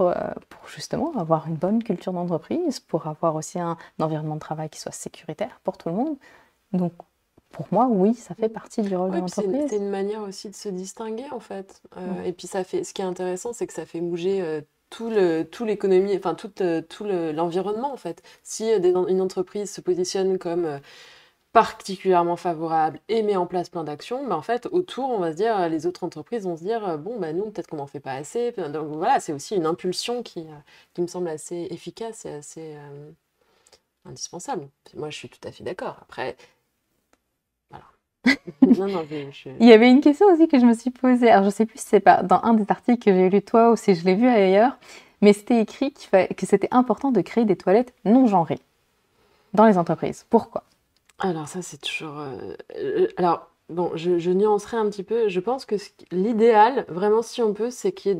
Euh, pour, justement avoir une bonne culture d'entreprise, pour avoir aussi un, environnement de travail qui soit sécuritaire pour tout le monde. Donc, pour moi, oui, ça fait partie du rôle de l'entreprise. C'est une manière aussi de se distinguer, en fait. Euh, et puis, ça fait, ce qui est intéressant, c'est que ça fait bouger euh, tout le tout l'économie enfin tout, tout l'environnement en fait si une entreprise se positionne comme particulièrement favorable et met en place plein d'actions, mais en fait, autour, on va se dire, euh, les autres entreprises vont se dire, euh, bon, bah, nous, peut-être qu'on n'en fait pas assez. Donc voilà, c'est aussi une impulsion qui, euh, qui me semble assez efficace et assez indispensable. Moi, je suis tout à fait d'accord. Après, voilà. Il y avait une question aussi que je me suis posée. Alors, je ne sais plus si c'est pas dans un des articles que j'ai lu toi ou si je l'ai vu ailleurs, mais c'était écrit que c'était important de créer des toilettes non genrées dans les entreprises. Pourquoi alors ça, c'est toujours... Euh, euh, alors, bon, je, je nuancerai un petit peu. Je pense que l'idéal, vraiment, si on peut, c'est qu'il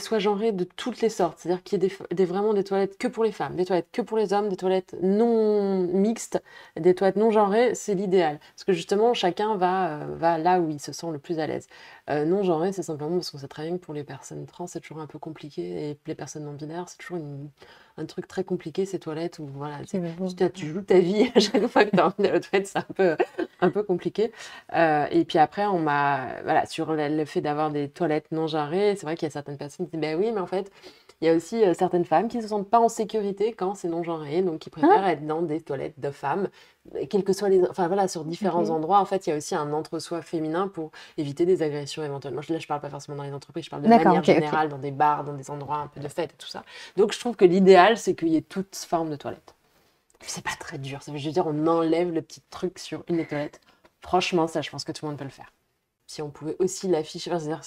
soit genré de toutes les sortes. C'est-à-dire qu'il y ait des, vraiment des toilettes que pour les femmes, des toilettes que pour les hommes, des toilettes non mixtes, des toilettes non genrées, c'est l'idéal. Parce que justement, chacun va, euh, là où il se sent le plus à l'aise. non genré, c'est simplement parce qu'on sait très bien que pour les personnes trans, c'est toujours un peu compliqué. Et les personnes non binaires, c'est toujours une- un truc très compliqué, ces toilettes, où voilà, tu, joues ta vie à chaque fois que tu as c'est un peu, un peu compliqué. Euh, et puis après, on m'a, voilà, sur le fait d'avoir des toilettes non jarrées, c'est vrai qu'il y a certaines personnes qui disent, ben oui, mais en fait, il y a aussi euh, certaines femmes qui ne se sentent pas en sécurité quand c'est non-genré, donc qui préfèrent ah. être dans des toilettes de femmes, que soient les. Enfin voilà, sur différents mhm. endroits, en fait, il y a aussi un entre-soi féminin pour éviter des agressions éventuellement. Là, je ne parle pas forcément dans les entreprises, je parle de manière générale, dans des bars, dans des endroits un peu de fête et tout ça. Donc je trouve que l'idéal, c'est qu'il y ait toutes formes de toilette. C'est pas très dur. Ça veut dire, on enlève le petit truc sur une des toilettes. Franchement, ça, je pense que tout le monde peut le faire. Si on pouvait aussi l'afficher, c'est-à-dire,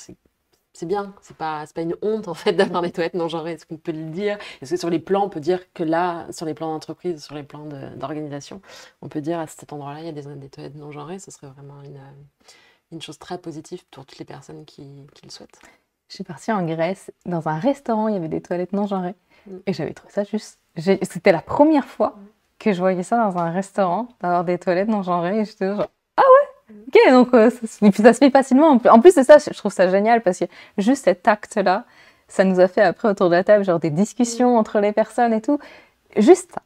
c'est bien, c'est pas, pas une honte en fait d'avoir des toilettes non genrées. Est-ce qu'on peut le dire Est-ce que sur les plans, on peut dire que là, sur les plans d'entreprise, sur les plans d'organisation, on peut dire à cet endroit-là, il y a des, toilettes non genrées Ce serait vraiment euh, une, chose très positive pour toutes les personnes qui, qui, le souhaitent. Je suis partie en Grèce, dans un restaurant, il y avait des toilettes non genrées. Mm. Et j'avais trouvé ça juste. C'était la première fois mm. que je voyais ça dans un restaurant, d'avoir des toilettes non genrées. j'étais Ok, donc euh, ça, se fait facilement. En plus de ça, je trouve ça génial parce que juste cet acte-là, ça nous a fait après autour de la table genre des discussions mm. entre les personnes et tout. Juste ça.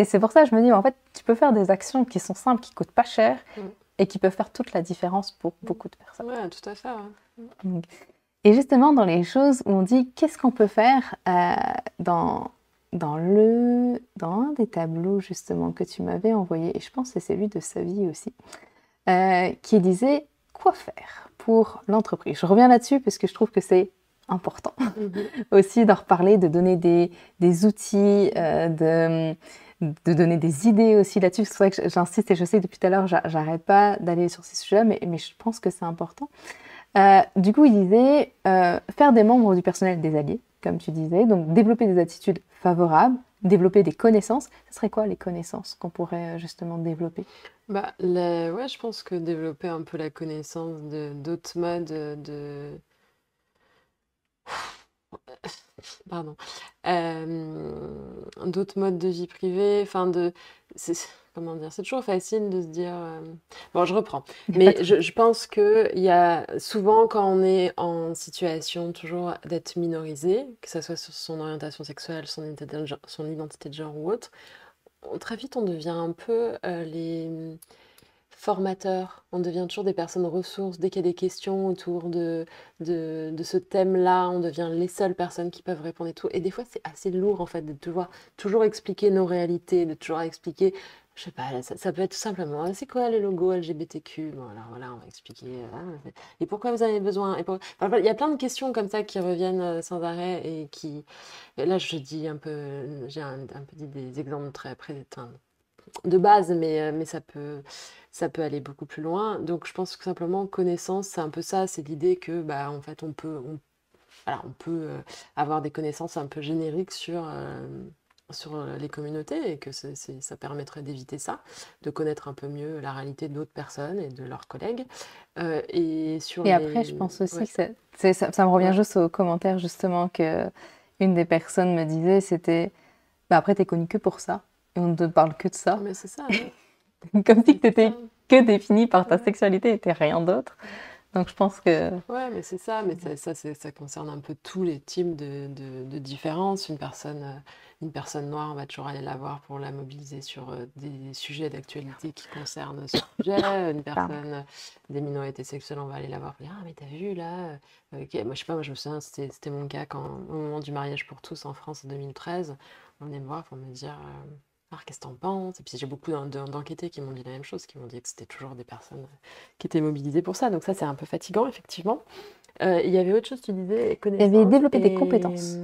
Mm. C'est pour ça que je me dis, en fait, tu peux faire des actions qui sont simples, qui coûtent pas cher mm. et qui peuvent faire toute la différence pour beaucoup de personnes. Ouais, tout à fait. Et justement, dans les choses où on dit qu'est-ce qu'on peut faire euh, dans, dans, le, dans un des tableaux justement que tu m'avais envoyé, et je pense que c'est celui de sa vie aussi, euh, qui disait quoi faire pour l'entreprise. Je reviens là-dessus parce que je trouve que c'est important mhm. aussi d'en reparler, de donner des, outils, euh, de, de, donner des idées aussi là-dessus. C'est vrai que j'insiste et je sais depuis tout à l'heure, j'arrête pas d'aller sur ces sujets, mais, mais je pense que c'est important. Euh, du coup, il disait faire des membres du personnel des alliés, comme tu disais, donc développer des attitudes favorables, développer des connaissances. Ce serait quoi les connaissances qu'on pourrait euh, justement développer bah, ouais, je pense que développer un peu la connaissance d'autres modes de... Pardon. Euh, d'autres modes de vie privée, enfin de comment dire, c'est toujours facile de se dire. Euh, bon, je reprends. Mais je, pense que il y a souvent quand on est en situation toujours d'être minorisé, que ça soit sur son orientation sexuelle, son identité de genre, son identité de genre ou autre, on- très vite on devient un peu euh, les mm, formateurs. On devient toujours des personnes ressources. Dès qu'il y a des questions autour de, de, de ce thème-là, on devient les seules personnes qui peuvent répondre et tout. Et des fois, c'est assez lourd en fait de devoir toujours expliquer nos réalités, de toujours expliquer je sais pas, ça, peut être tout simplement, ah, c'est quoi le logo LGBTQ bon, Alors voilà, on va expliquer. Euh, et pourquoi vous avez besoin Il y a plein de questions comme ça qui reviennent euh, sans arrêt et qui, là, je dis un peu, j'ai un, petit peu dit des exemples très près, de base, mais, euh, mais ça, peut, ça peut aller beaucoup plus loin. Donc je pense que simplement, connaissance, c'est un peu ça, c'est l'idée que, bah, en fait, on peut, on, alors, on peut avoir des connaissances un peu génériques sur sur euh, les communautés et que ça permettrait d'éviter ça, de connaître un peu mieux la réalité d'autres personnes et de leurs collègues. Euh, et après, je pense aussi que ça, me revient juste au commentaire, justement que une des personnes me disait, c'était bah après es connu que pour ça et on ne te parle que de ça. Mais c'est ça. Comme si tu étais que défini par ta sexualité et rien d'autre. Donc je pense que. Ouais, mais c'est ça, mais ça, ça, concerne un peu tous les types de, de, de différences. Une personne euh, une personne noire, on va toujours aller la voir pour la mobiliser sur euh, des sujets d'actualité qui concernent ce sujet. Une personne euh, des minorités sexuelles, on va aller la voir pour dire Ah, mais t'as vu là euh, Moi, je sais pas, moi, je me souviens, c'était mon cas quand, au moment du mariage pour tous en France en 2013, on est me voir pour me dire. Ah, qu'est-ce que t'en penses Et puis j'ai beaucoup d'enquêtés qui m'ont dit la même chose, qui m'ont dit que c'était toujours des personnes qui étaient mobilisées pour ça. Donc ça, c'est un peu fatigant, effectivement. Il y avait autre chose, tu disais Il y avait développé des compétences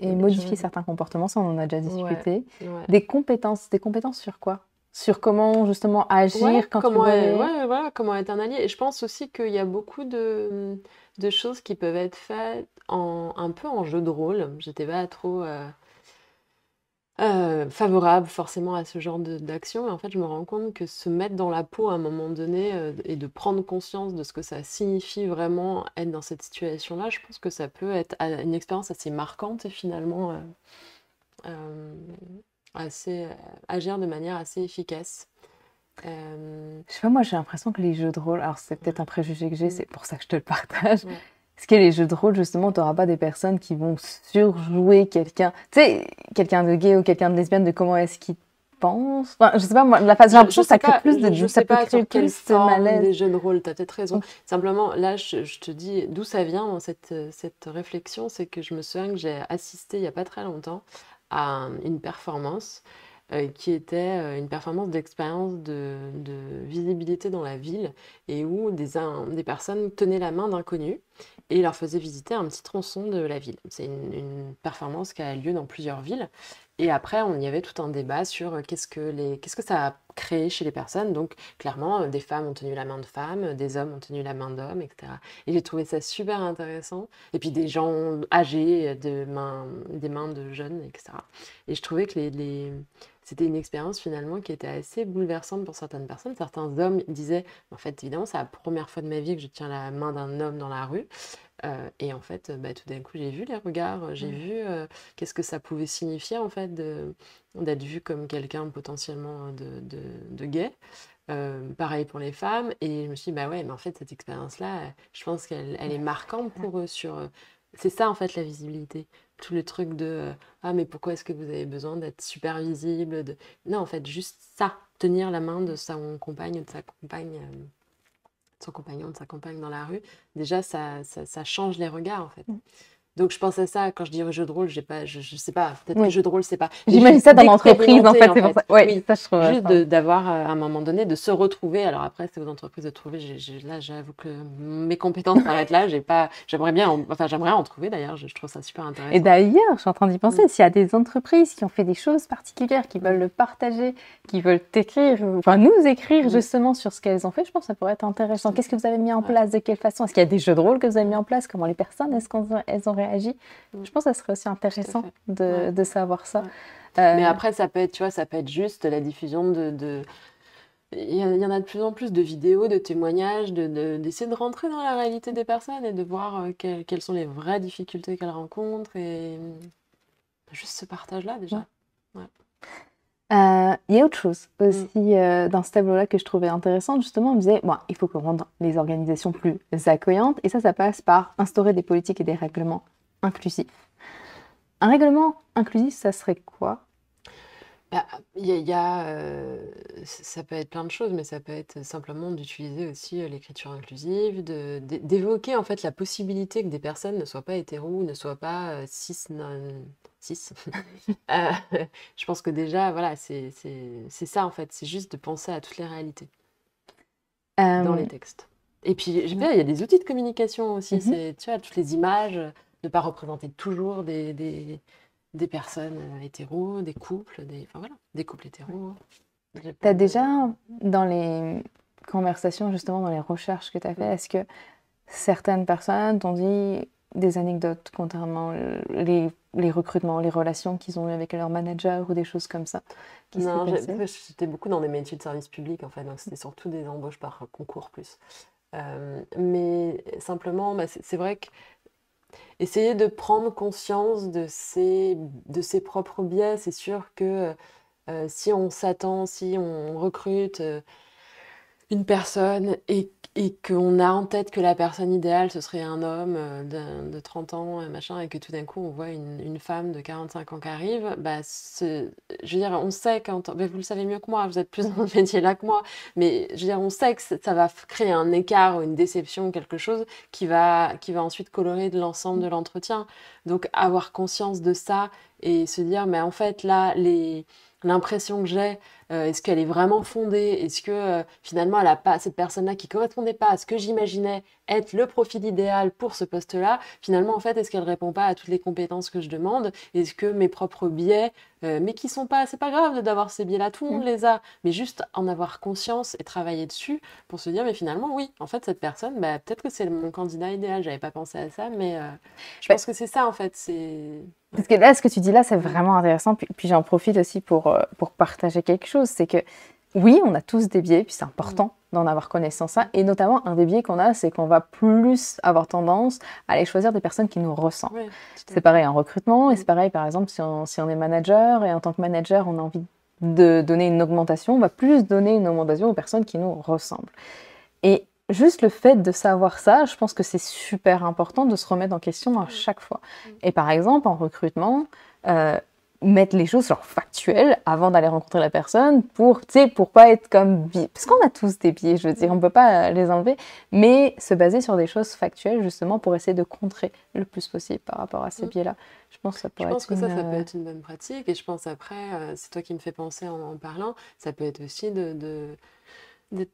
et modifier certains comportements, ça on en a déjà discuté. Des compétences, des compétences sur quoi Sur comment justement agir quand comment tu ouais, voilà, comment être un allié. Et je pense aussi qu'il y a beaucoup de, de, choses qui peuvent être faites en, un peu en jeu de rôle. J'étais pas trop. Euh, euh, favorable forcément à ce genre d'action. Et en fait, je me rends compte que se mettre dans la peau à un moment donné euh, et de prendre conscience de ce que ça signifie vraiment être dans cette situation-là, je pense que ça peut être euh, une expérience assez marquante et finalement assez, agir de manière assez efficace. Je sais pas, moi j'ai l'impression que les jeux de rôle, alors c'est peut-être un préjugé que j'ai, mm. c'est pour ça que je te le partage est qui est les jeux de rôle, justement, t'auras pas des personnes qui vont surjouer quelqu'un, tu sais, quelqu'un de gay ou quelqu'un de lesbienne, de comment est-ce qu'il pense Enfin, je sais pas, moi, la façon, je ça crée plus de, je, je ça sais peut pas créer plus de malaise. des jeux de rôle, t'as peut-être raison. Mm. Simplement, là, je, te dis d'où ça vient, cette, euh, cette réflexion, c'est que je me souviens que j'ai assisté il y a pas très longtemps à euh, une performance euh, qui était une performance d'expérience de, visibilité dans la ville et où des, des personnes tenaient la main d'inconnus et leur faisait visiter un petit tronçon de la ville. C'est une, performance qui a lieu dans plusieurs villes. Et après, on y avait tout un débat sur euh, qu'est-ce que, les, qu'est-ce que ça a créé chez les personnes. Donc, clairement, euh, des femmes ont tenu la main de femmes, euh, des hommes ont tenu la main d'hommes, etc. Et j'ai trouvé ça super intéressant. Et puis, des gens âgés, de des mains de jeunes, etc. Et je trouvais que les c'était une expérience finalement qui était assez bouleversante pour certaines personnes. Certains hommes disaient, en fait, évidemment, c'est la première fois de ma vie que je tiens la main d'un homme dans la rue. Euh, et en fait, euh, bah, tout d'un coup, j'ai vu les regards, j'ai mmh. vu euh, qu'est-ce que ça pouvait signifier en fait d'être vu comme quelqu'un potentiellement de, gay. pareil pour les femmes. Et je me suis dit, bah ouais, mais en fait, cette expérience-là, je pense qu'elle est marquante pour eux. Sur... C'est ça, en fait, la visibilité tous les trucs de ah mais pourquoi est-ce que vous avez besoin d'être super visible de... non en fait juste ça tenir la main de sa compagne ou de sa compagne de euh, son compagnon de sa compagne dans la rue déjà ça, ça, change les regards en fait mm. Donc je pense à ça quand je dis jeu de rôle, j'ai pas, je, sais pas, peut-être que jeu de rôle, c'est pas. J'imagine ça dans l'entreprise en fait, oui. ça je trouve. Juste d'avoir euh, à un moment donné de se retrouver. Alors après c'est aux entreprises de trouver. là j'avoue que mes compétences paraissent là. J'ai pas, j'aimerais bien, enfin j'aimerais en trouver d'ailleurs. Je, trouve ça super intéressant. Et d'ailleurs je suis en train d'y penser. Mm. S'il y a des entreprises qui ont fait des choses particulières, qui veulent le partager, qui veulent t'écrire, enfin nous écrire mm. justement sur ce qu'elles ont fait, je pense que ça pourrait être intéressant. Qu'est-ce que vous avez mis en place, de quelle façon Est-ce qu'il y a des jeux de rôle que vous avez mis en place Comment les personnes, est-ce qu'elles ont Mm. Je pense que ça serait aussi intéressant de, savoir ça. Euh, Mais après, ça peut être, tu vois, ça peut être juste la diffusion de, Il y en a de plus en plus de vidéos, de témoignages, d'essayer de, rentrer dans la réalité des personnes et de voir euh, quelles sont les vraies difficultés qu'elles rencontrent. Et mm, juste ce partage-là déjà il y a autre chose mm. aussi euh, dans ce tableau-là que je trouvais intéressant. Justement, on me disait, bon, il faut rendre les organisations plus accueillantes. Et ça, ça passe par instaurer des politiques et des règlements inclusifs. Un règlement inclusif, ça serait quoi bah, il y a, euh, ça peut être plein de choses, mais ça peut être simplement d'utiliser aussi euh, l'écriture inclusive, d'évoquer en fait la possibilité que des personnes ne soient pas hétéros, ne soient pas cis, non, Euh, je pense que déjà, voilà, c'est ça en fait, c'est juste de penser à toutes les réalités dans les euh, textes. Et puis, bien, il y a des outils de communication aussi, mm-hmm. tu vois, toutes les images, ne pas représenter toujours des, des, personnes euh, hétéros, des couples, des, des couples hétéros. Tu as déjà, dans les conversations, justement, dans les recherches que tu as faites, mm. est-ce que certaines personnes t'ont dit des anecdotes contrairement euh, les, recrutements, les relations qu'ils ont eues avec leur manager ou des choses comme ça Non, j'étais beaucoup dans des métiers de service public en donc c'était surtout des embauches par concours plus. Euh, mais simplement, bah, c'est vrai que essayer de prendre conscience de ses, de ses propres biais, c'est sûr que euh, si on s'attend, si on recrute une personne et et qu'on a en tête que la personne idéale, ce serait un homme euh, de, 30 ans, euh, machin, et que tout d'un coup, on voit une, femme de 45 ans qui arrive, bah, je veux dire, on sait quand... vous le savez mieux que moi, vous êtes plus dans le métier là que moi, mais je veux dire, on sait que ça va créer un écart ou une déception, quelque chose qui va, qui va ensuite colorer de l'ensemble de l'entretien. Donc, avoir conscience de ça et se dire, mais en fait, là, les l'impression que j'ai, euh, est-ce qu'elle est vraiment fondée Est-ce que euh, finalement elle a pas cette personne-là qui correspondait pas à ce que j'imaginais être le profil idéal pour ce poste-là Finalement, en fait, est-ce qu'elle répond pas à toutes les compétences que je demande Est-ce que mes propres biais, euh, mais qui sont pas, c'est pas grave d'avoir ces biais-là, tout le monde mm. les a, mais juste en avoir conscience et travailler dessus pour se dire, mais finalement, oui, en fait, cette personne, bah, peut-être que c'est mon candidat idéal. J'avais pas pensé à ça, mais je bah pense que c'est ça en fait. C'est parce que là, ce que tu dis là, c'est vraiment intéressant. Puis, j'en profite aussi pour, euh, pour partager quelque chose. C'est que oui, on a tous des biais, puis c'est important d'en avoir connaissance hein. Et notamment, un des biais qu'on a, c'est qu'on va plus avoir tendance à aller choisir des personnes qui nous ressemblent. c'est pareil en recrutement, et c'est mm. pareil, par exemple, si on, si on est manager, et en tant que manager, on a envie de donner une augmentation, on va plus donner une augmentation aux personnes qui nous ressemblent. Et juste le fait de savoir ça, je pense que c'est super important de se remettre en question à mm. chaque fois. Mm. Et par exemple, en recrutement, euh, mettre les choses sur factuelles avant d'aller rencontrer la personne pour, tu sais, pour pas être comme Parce qu'on a tous des biais, je veux dire, on peut pas euh, les enlever, mais se baser sur des choses factuelles justement pour essayer de contrer le plus possible par rapport à ces mm. biais-là. Je pense que ça peut euh, être une bonne pratique et je pense après, c'est toi qui me fais penser en, parlant, ça peut être aussi de... d'être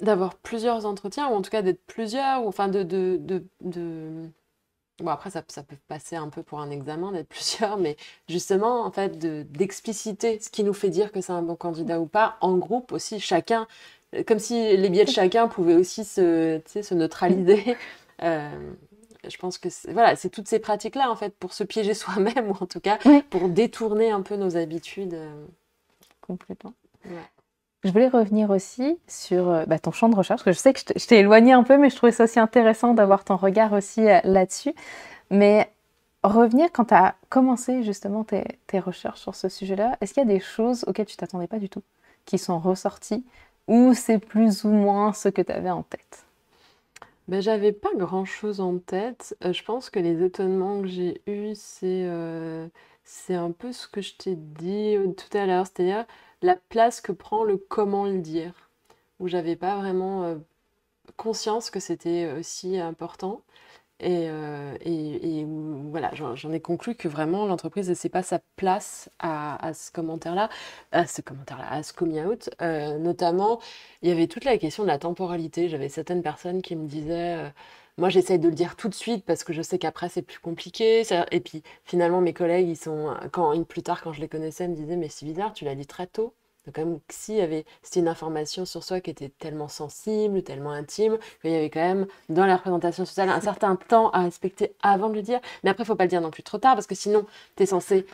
d'avoir plusieurs entretiens, ou en tout cas d'être plusieurs, ou enfin de... de, de, Bon, après, ça, ça, peut passer un peu pour un examen d'être plusieurs, mais justement, en fait, d'expliciter ce qui nous fait dire que c'est un bon candidat ou pas, en groupe aussi, chacun, euh, comme si les biais de chacun pouvaient aussi se, se neutraliser. Euh, je pense que voilà, c'est toutes ces pratiques-là, en fait, pour se piéger soi-même, ou en tout cas, pour détourner un peu nos habitudes. Euh. Complètement. Ouais. Je voulais revenir aussi sur euh, bah, ton champ de recherche, que je sais que je t'ai éloigné un peu, mais je trouvais ça aussi intéressant d'avoir ton regard aussi euh, là-dessus. Mais revenir quand tu as commencé justement tes, recherches sur ce sujet-là, est-ce qu'il y a des choses auxquelles tu t'attendais pas du tout, qui sont ressorties, ou c'est plus ou moins ce que tu avais en tête ben, J'avais pas grand-chose en tête. Euh, je pense que les étonnements que j'ai eus, c'est un peu ce que je t'ai dit tout à l'heure. C'est-à-dire, la place que prend le comment le dire, où j'avais pas vraiment euh, conscience que c'était aussi euh, important. Et, euh, et, voilà, j'en ai conclu que vraiment l'entreprise ne sait pas sa place à, ce commentaire-là, à ce commentaire-là, à ce, coming out. notamment, il y avait toute la question de la temporalité. J'avais certaines personnes qui me disaient. Moi, j'essaye de le dire tout de suite parce que je sais qu'après, c'est plus compliqué. Et puis, finalement, mes collègues, ils sont, quand, plus tard, quand je les connaissais, me disaient Mais c'est bizarre, tu l'as dit très tôt. Donc, quand même, si avait, c'était une information sur soi qui était tellement sensible, tellement intime, qu'il y avait quand même, dans la représentation sociale, un certain temps à respecter avant de le dire. Mais après, il faut pas le dire non plus trop tard, parce que sinon, tu es censé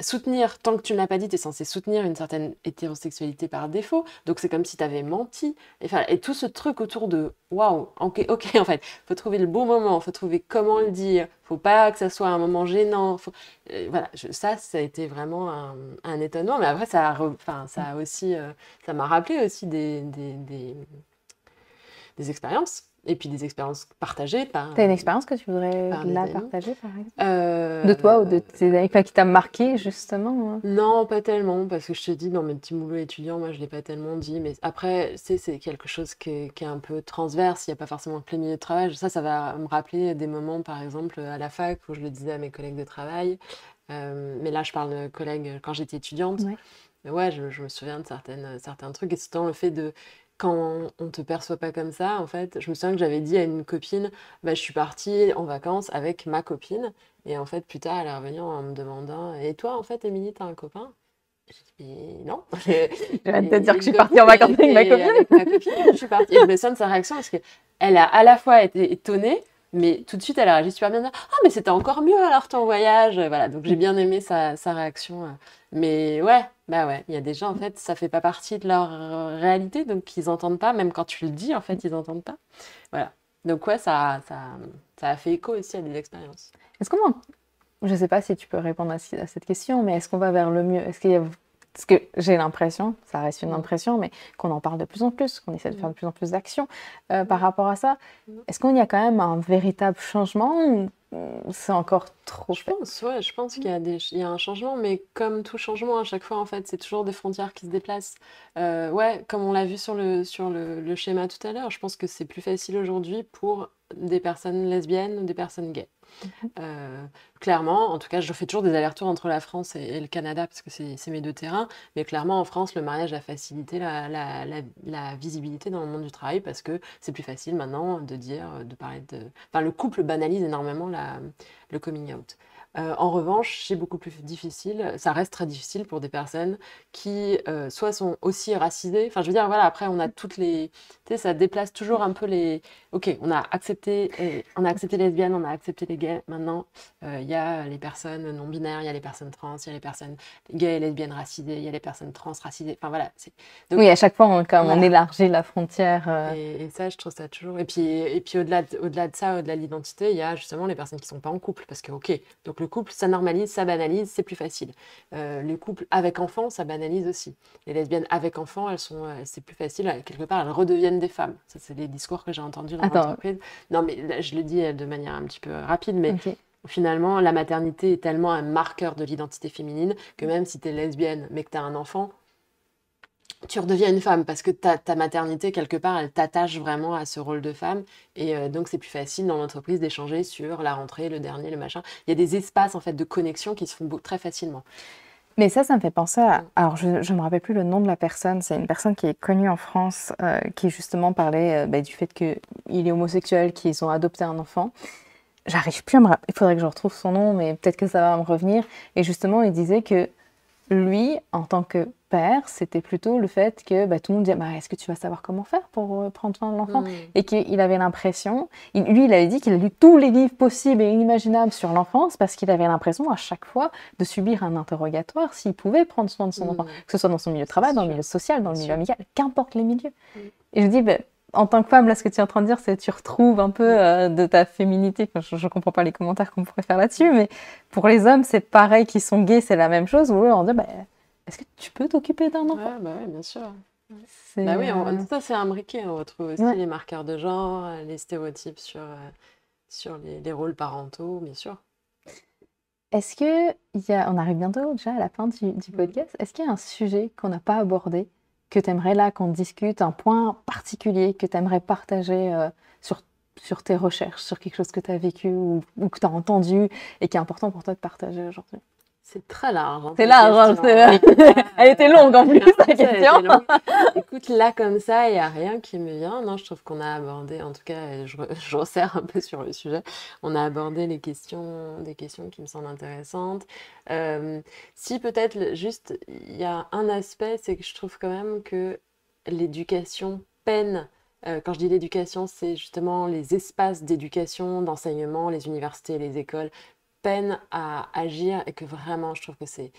soutenir, tant que tu ne l'as pas dit, tu es censé soutenir une certaine hétérosexualité par défaut. Donc c'est comme si tu avais menti. Et, et, tout ce truc autour de waouh, ok, ok, en fait, faut trouver le bon moment, faut trouver comment le dire, faut pas que ça soit un moment gênant. Euh, voilà, ça, ça a été vraiment un, étonnement. Mais après, ça enfin ça a aussi, euh, ça m'a rappelé aussi des, des, des expériences et puis des expériences partagées par. T'as une expérience que tu voudrais la partager, par exemple euh, De toi ou de tes amis qui t'a marqué, justement hein Non, pas tellement, parce que je te dis, dans mes petits boulots étudiants, moi, je ne l'ai pas tellement dit. Mais après, c'est quelque chose qui est, un peu transverse. Il n'y a pas forcément que les milieux de travail. Ça, ça va me rappeler des moments, par exemple, à la fac, où je le disais à mes collègues de travail. Euh, mais là, je parle de collègues quand j'étais étudiante. Mais ouais, je, me souviens de certaines, certains trucs, et c'est le fait de quand on te perçoit pas comme ça, en fait, je me souviens que j'avais dit à une copine, bah, je suis partie en vacances avec ma copine. Et en fait, plus tard, elle est revenue en me demandant, et toi, en fait, Émilie, t'as un copain je dis non. Je vais te dire que je suis partie en vacances avec ma copine. je suis partie. Et je me souviens de sa réaction parce qu'elle a à la fois été étonnée, mais tout de suite, elle a réagi super bien. Ah, mais c'était encore mieux alors ton voyage. Voilà, donc j'ai bien aimé sa, sa, réaction. Euh. Mais ouais, bah ouais, il y a des gens, en fait, ça fait pas partie de leur euh, réalité, donc ils entendent pas, même quand tu le dis, en fait, ils entendent pas. Voilà. Donc ouais, ça, ça, ça a fait écho aussi à des expériences. Est-ce qu'on, je sais pas si tu peux répondre à, cette question, mais est-ce qu'on va vers le mieux Est-ce qu'il parce que j'ai l'impression, ça reste une impression, mais qu'on en parle de plus en plus, qu'on essaie de faire de plus en plus d'actions euh, par rapport à ça. Est-ce qu'on y a quand même un véritable changement c'est encore trop Je fait. pense, je pense qu'il y, a des, un changement, mais comme tout changement, à chaque fois, en fait, c'est toujours des frontières qui se déplacent. Euh, ouais, comme on l'a vu sur, le, sur le schéma tout à l'heure, je pense que c'est plus facile aujourd'hui pour des personnes lesbiennes ou des personnes gays. Euh, clairement, en tout cas, je fais toujours des allers-retours entre la France et, le Canada parce que c'est mes deux terrains. Mais clairement, en France, le mariage a facilité la, la visibilité dans le monde du travail parce que c'est plus facile maintenant de dire, de parler de. Enfin, le couple banalise énormément le coming out. Euh, en revanche, c'est beaucoup plus difficile, ça reste très difficile pour des personnes qui soient euh, soit sont aussi racisées, enfin je veux dire, voilà, après on a toutes les, tu sais, ça déplace toujours un peu les, ok, on a accepté, on a accepté les lesbiennes, on a accepté les gays, maintenant euh, il y a les personnes non-binaires, il y a les personnes trans, il y a les personnes gays et lesbiennes racisées, il y a les personnes trans racisées, enfin voilà. Donc, oui, à chaque fois on, on élargit la frontière. Et, ça, je trouve ça toujours, et puis, et puis au-delà de, de ça, au-delà de l'identité, il y a justement les personnes qui ne sont pas en couple, parce que ok, donc le couple, ça normalise, ça banalise, c'est plus facile. Euh, les le couple avec enfants, ça banalise aussi. Les lesbiennes avec enfants, elles sont, euh, c'est plus facile. Quelque part, elles redeviennent des femmes. Ça, c'est les discours que j'ai entendus dans l'entreprise. Non, mais je le dis euh, de manière un petit peu rapide, mais finalement, la maternité est tellement un marqueur de l'identité féminine que même si tu es lesbienne mais que tu as un enfant, tu redeviens une femme parce que ta, maternité, quelque part, elle t'attache vraiment à ce rôle de femme. Et euh, donc, c'est plus facile dans l'entreprise d'échanger sur la rentrée, le dernier, le machin. Il y a des espaces, en fait, de connexion qui se font très facilement. Mais ça, ça me fait penser à... Mm. Alors, je ne me rappelle plus le nom de la personne. C'est une personne qui est connue en France, euh, qui justement parlait euh, bah, du fait qu'il est homosexuel, qu'ils ont adopté un enfant. J'arrive plus à me rappeler. Il faudrait que je retrouve son nom, mais peut-être que ça va me revenir. Et justement, il disait que lui, en tant que père, c'était plutôt le fait que bah, tout le monde disait Est-ce que tu vas savoir comment faire pour euh, prendre soin de l'enfant mm. Et qu'il avait l'impression, lui, il avait dit qu'il a lu tous les livres possibles et inimaginables sur l'enfance parce qu'il avait l'impression à chaque fois de subir un interrogatoire s'il pouvait prendre soin de son mm. enfant, que ce soit dans son milieu de travail, dans le milieu social, dans le milieu amical, qu'importe les milieux. Mm. Et je dis bah, en tant que femme, là, ce que tu es en train de dire, c'est que tu retrouves un peu euh, de ta féminité. je, ne comprends pas les commentaires qu'on pourrait faire là-dessus, mais pour les hommes, c'est pareil, qui sont gays, c'est la même chose. Où on dit, est-ce que tu peux t'occuper d'un enfant Oui, bah bien sûr. Bah on, euh, tout ça c'est imbriqué. On retrouve aussi les marqueurs de genre, euh, les stéréotypes sur, sur les, rôles parentaux, bien sûr. Est-ce que y a, on arrive bientôt déjà à la fin du mm. podcast Est-ce qu'il y a un sujet qu'on n'a pas abordé que tu aimerais là qu'on discute, un point particulier que tu aimerais partager euh, sur, sur tes recherches, sur quelque chose que tu as vécu ou que tu as entendu et qui est important pour toi de partager aujourd'hui c'est très large. Hein, c'est large. Hein, Elle était longue en plus, la question. Écoute, là, comme ça, il n'y a rien qui me vient. Non, je trouve qu'on a abordé, en tout cas, je, resserre un peu sur le sujet, on a abordé les questions, des questions qui me semblent intéressantes. Euh, si peut-être, juste, il y a un aspect, c'est que je trouve quand même que l'éducation peine euh, quand je dis l'éducation, c'est justement les espaces d'éducation, d'enseignement, les universités, les écoles à agir et que vraiment, je trouve que c'est.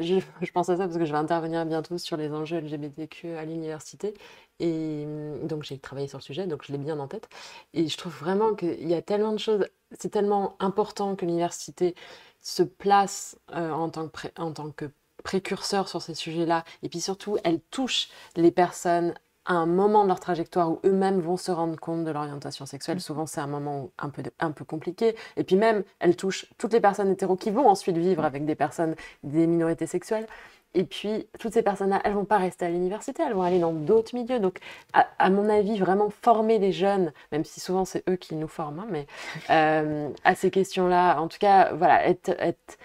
Je, pense à ça parce que je vais intervenir bientôt sur les enjeux LGBTQ à l'université. Et hum, donc, j'ai travaillé sur le sujet, donc je l'ai bien en tête. Et je trouve vraiment qu'il y a tellement de choses. C'est tellement important que l'université se place euh, en tant que, en tant que précurseur sur ces sujets-là. Et puis surtout, elle touche les personnes à un moment de leur trajectoire où eux-mêmes vont se rendre compte de l'orientation sexuelle. Mm. Souvent, c'est un moment un peu, un peu compliqué. Et puis même, elles touchent toutes les personnes hétéros qui vont ensuite vivre mm. avec des personnes, des minorités sexuelles. Et puis, toutes ces personnes-là, elles vont pas rester à l'université, elles vont aller dans d'autres milieux. Donc, à, mon avis, vraiment former les jeunes, même si souvent c'est eux qui nous forment, hein, mais euh, à ces questions-là, en tout cas, voilà, être, être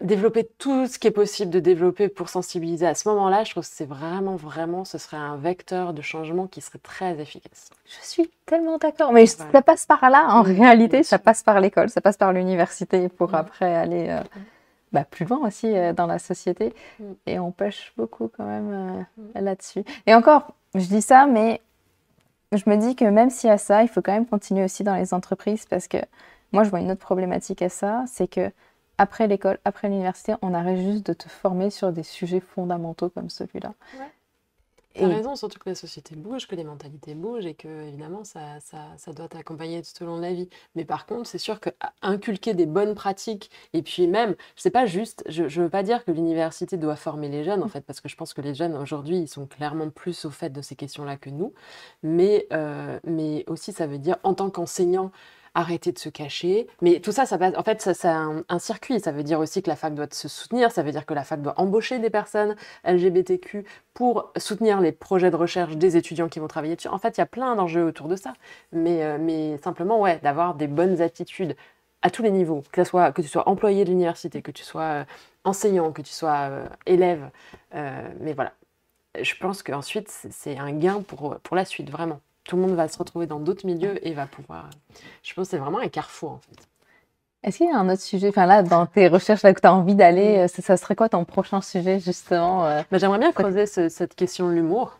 développer tout ce qui est possible de développer pour sensibiliser à ce moment-là, je trouve que c'est vraiment, vraiment, ce serait un vecteur de changement qui serait très efficace. Je suis tellement d'accord, mais ça passe par là, en réalité, ça passe par l'école, ça passe par l'université pour après aller euh, bah, plus loin aussi euh, dans la société, et on pêche beaucoup quand même euh, là-dessus. Et encore, je dis ça, mais je me dis que même s'il y a ça, il faut quand même continuer aussi dans les entreprises parce que moi, je vois une autre problématique à ça, c'est que après l'école, après l'université, on arrête juste de te former sur des sujets fondamentaux comme celui-là. Ouais. T'as raison, surtout que la société bouge, que les mentalités bougent et que, évidemment, ça, ça, doit t'accompagner tout au long de la vie. Mais par contre, c'est sûr qu'inculquer des bonnes pratiques, et puis même, sais pas juste, je ne veux pas dire que l'université doit former les jeunes, en fait, parce que je pense que les jeunes, aujourd'hui, ils sont clairement plus au fait de ces questions-là que nous. Mais, euh, mais aussi, ça veut dire, en tant qu'enseignant, arrêter de se cacher. Mais tout ça, ça passe, en fait, c'est un, circuit. Ça veut dire aussi que la fac doit se soutenir, ça veut dire que la fac doit embaucher des personnes LGBTQ pour soutenir les projets de recherche des étudiants qui vont travailler dessus. En fait, il y a plein d'enjeux autour de ça. Mais, euh, simplement, ouais, d'avoir des bonnes attitudes à tous les niveaux, que, soit, que tu sois employé de l'université, que tu sois euh, enseignant, que tu sois euh, élève. mais voilà, je pense qu'ensuite, c'est un gain pour, pour la suite, vraiment tout le monde va se retrouver dans d'autres milieux et va pouvoir. Je pense que c'est vraiment un carrefour en fait. Est-ce qu'il y a un autre sujet, enfin là, dans tes recherches là, que tu as envie d'aller, euh, ça, serait quoi ton prochain sujet justement euh? bah, J'aimerais bien creuser cette question de l'humour.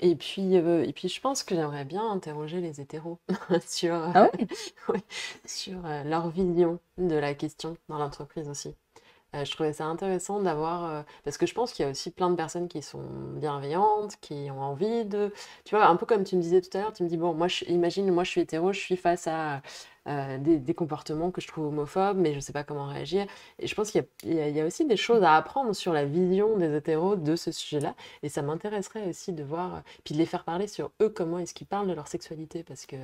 Et, puis, euh, et puis, je pense que j'aimerais bien interroger les hétéros sur, ah sur leur vision de la question dans l'entreprise aussi. Euh, je trouvais ça intéressant d'avoir. Euh, parce que je pense qu'il y a aussi plein de personnes qui sont bienveillantes, qui ont envie de. Tu vois, un peu comme tu me disais tout à l'heure, tu me dis, bon, moi, je, imagine, moi, je suis hétéro, je suis face à euh, des, comportements que je trouve homophobes, mais je ne sais pas comment réagir. Et je pense qu'il y, a aussi des choses à apprendre sur la vision des hétéros de ce sujet-là. Et ça m'intéresserait aussi de voir, euh, puis de les faire parler sur eux, comment est-ce qu'ils parlent de leur sexualité, parce que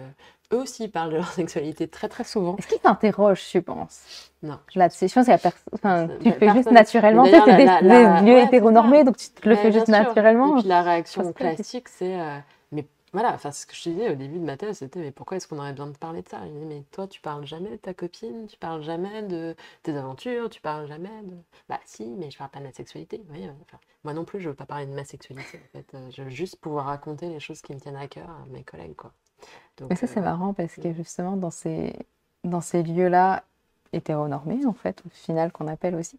eux aussi parlent de leur sexualité très très souvent. Est-ce qu'ils t'interrogent, tu penses Non. là c'est je pense que tu fais juste naturellement. Tu des, des lieux hétéronormés, donc tu le fais juste naturellement. la réaction classique, c'est. Euh, voilà, enfin, ce que je disais au début de ma thèse, c'était mais pourquoi est-ce qu'on aurait besoin de parler de ça mais toi, tu parles jamais de ta copine, tu parles jamais de tes aventures, tu parles jamais de. Bah si, mais je parle pas de ma sexualité. Vous moi non plus, je veux pas parler de ma sexualité. En fait, euh, je veux juste pouvoir raconter les choses qui me tiennent à cœur à mes collègues, quoi. mais ça, c'est euh, marrant parce que justement, dans ces, dans ces lieux-là hétéronormés, en fait, au final, qu'on appelle aussi,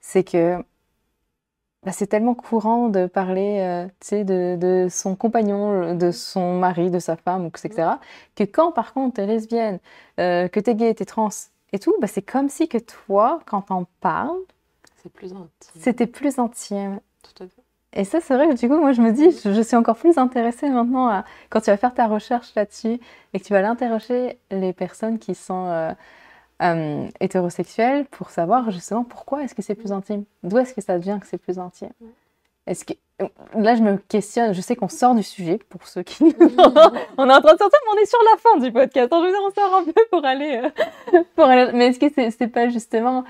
c'est que bah, c'est tellement courant de parler euh, de, son compagnon, de son mari, de sa femme, etc. Mm. Que quand par contre es lesbienne, euh, que es gay, es trans et tout, bah, c'est comme si que toi, quand t'en parles, c'était plus intime. Tout à Et ça, c'est vrai que du coup, moi, je me dis, mm. je, suis encore plus intéressée maintenant à, quand tu vas faire ta recherche là-dessus et que tu vas l'interroger les personnes qui sont euh, euh, hétérosexuel pour savoir justement pourquoi est-ce que c'est plus mm. intime D'où est-ce que ça devient que c'est plus intime Est-ce que euh, là je me questionne Je sais qu'on sort du sujet pour ceux qui on est en train de sortir, mais on est sur la fin du podcast. je veux dire, on sort un peu pour aller, euh, pour Mais est-ce que c'est, pas justement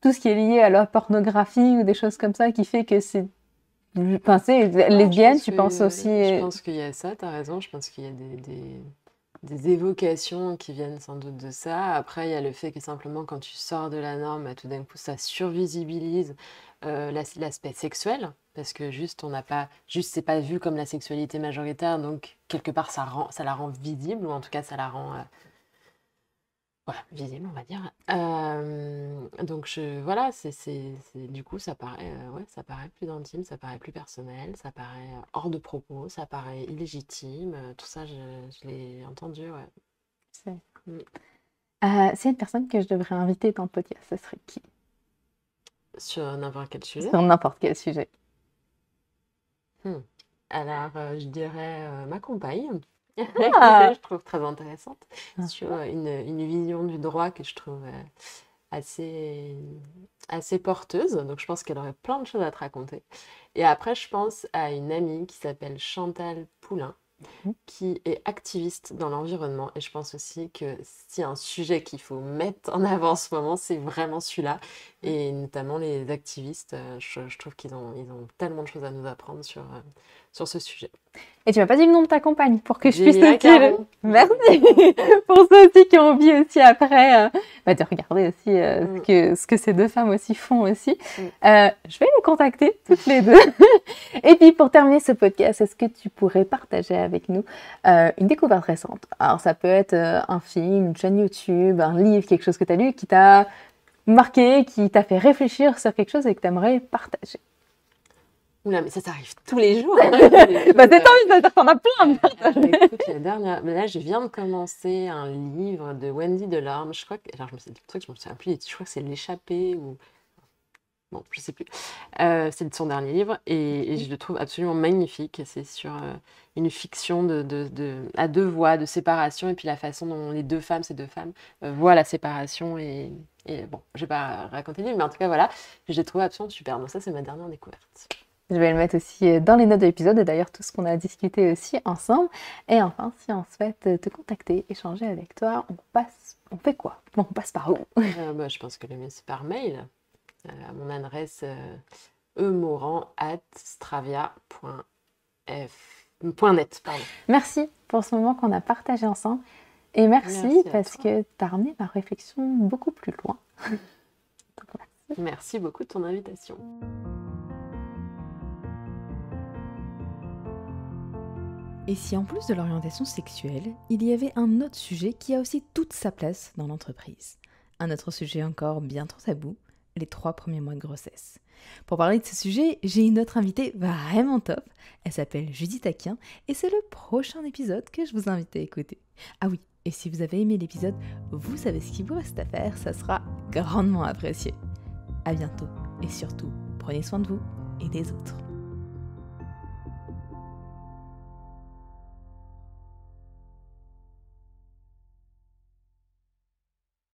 tout ce qui est lié à la pornographie ou des choses comme ça qui fait que c'est Enfin, lesbienne tu penses aussi. Je euh, pense qu'il y a ça, as raison. Je pense qu'il y a des, des évocations qui viennent sans doute de ça. Après, il y a le fait que simplement quand tu sors de la norme, bah, tout d'un coup, ça survisibilise euh, l'aspect sexuel, parce que juste, on n'a pas, juste, c'est pas vu comme la sexualité majoritaire, donc quelque part, ça, ça la rend visible, ou en tout cas, ça la rend euh, voilà, visiblement, on va dire. Euh, donc, je, voilà, c'est, du coup, ça paraît, euh, ouais, ça paraît plus intime, ça paraît plus personnel, ça paraît hors de propos, ça paraît illégitime. Euh, tout ça, je, l'ai entendu, ouais. C'est... c'est mm. une personne que je devrais inviter dans le podcast, ce serait qui Sur n'importe quel sujet Sur n'importe quel sujet. Hmm. Alors, je dirais ma compagne. Ah. je trouve très intéressante, sur une, vision du droit que je trouve euh, assez, assez porteuse. Donc je pense qu'elle aurait plein de choses à te raconter. Et après, je pense à une amie qui s'appelle Chantal Poulain, mhm. qui est activiste dans l'environnement. Et je pense aussi que si y a un sujet qu'il faut mettre en avant en ce moment, c'est vraiment celui-là. Et notamment les activistes, euh, je, je trouve qu'ils ont, ils ont tellement de choses à nous apprendre sur, euh, sur ce sujet. Et tu m'as pas dit le nom de ta compagne pour que je puisse te Merci pour ceux qui ont envie aussi après euh, bah de regarder aussi euh, mm. ce, que, ces deux femmes aussi font aussi. Mm. Euh, je vais nous contacter toutes les deux. Et puis pour terminer ce podcast, est-ce que tu pourrais partager avec nous une découverte récente Alors ça peut être un film, une chaîne YouTube, un livre, quelque chose que tu as lu qui t'a marqué, qui t'a fait réfléchir sur quelque chose et que tu aimerais partager mais ça, ça arrive tous les jours. bah, bah t'en as plein. Ah, bah, écoute, la dernière, là, je viens de commencer un livre de Wendy Delorme Je crois que, alors, je me, truc, je me souviens plus. Je crois que c'est l'échappée ou bon, je sais plus. Euh, c'est son dernier livre et, je le trouve absolument magnifique. C'est sur euh, une fiction de, à deux voix, de séparation et puis la façon dont les deux femmes, ces deux femmes, euh, voient la séparation. Et, bon, je vais pas raconter le livre, mais en tout cas, voilà, je l'ai trouvé absolument super Donc ça, c'est ma dernière découverte. Je vais le mettre aussi euh, dans les notes de l'épisode et d'ailleurs tout ce qu'on a discuté aussi ensemble. Et enfin, si on souhaite euh, te contacter, échanger avec toi, on passe, on fait quoi On passe par où euh, bah, Je pense que le mieux c'est par mail. mon adresse euh, stravianet Merci pour ce moment qu'on a partagé ensemble et merci, parce que tu as ramené ma réflexion beaucoup plus loin. merci beaucoup de ton invitation. Et si en plus de l'orientation sexuelle, il y avait un autre sujet qui a aussi toute sa place dans l'entreprise Un autre sujet encore bien trop tabou, les trois premiers mois de grossesse. Pour parler de ce sujet, j'ai une autre invitée vraiment top. Elle s'appelle Judith Aquien, et c'est le prochain épisode que je vous invite à écouter. Ah oui, et si vous avez aimé l'épisode, vous savez ce qu'il vous reste à faire, ça sera grandement apprécié. À bientôt et surtout, prenez soin de vous et des autres.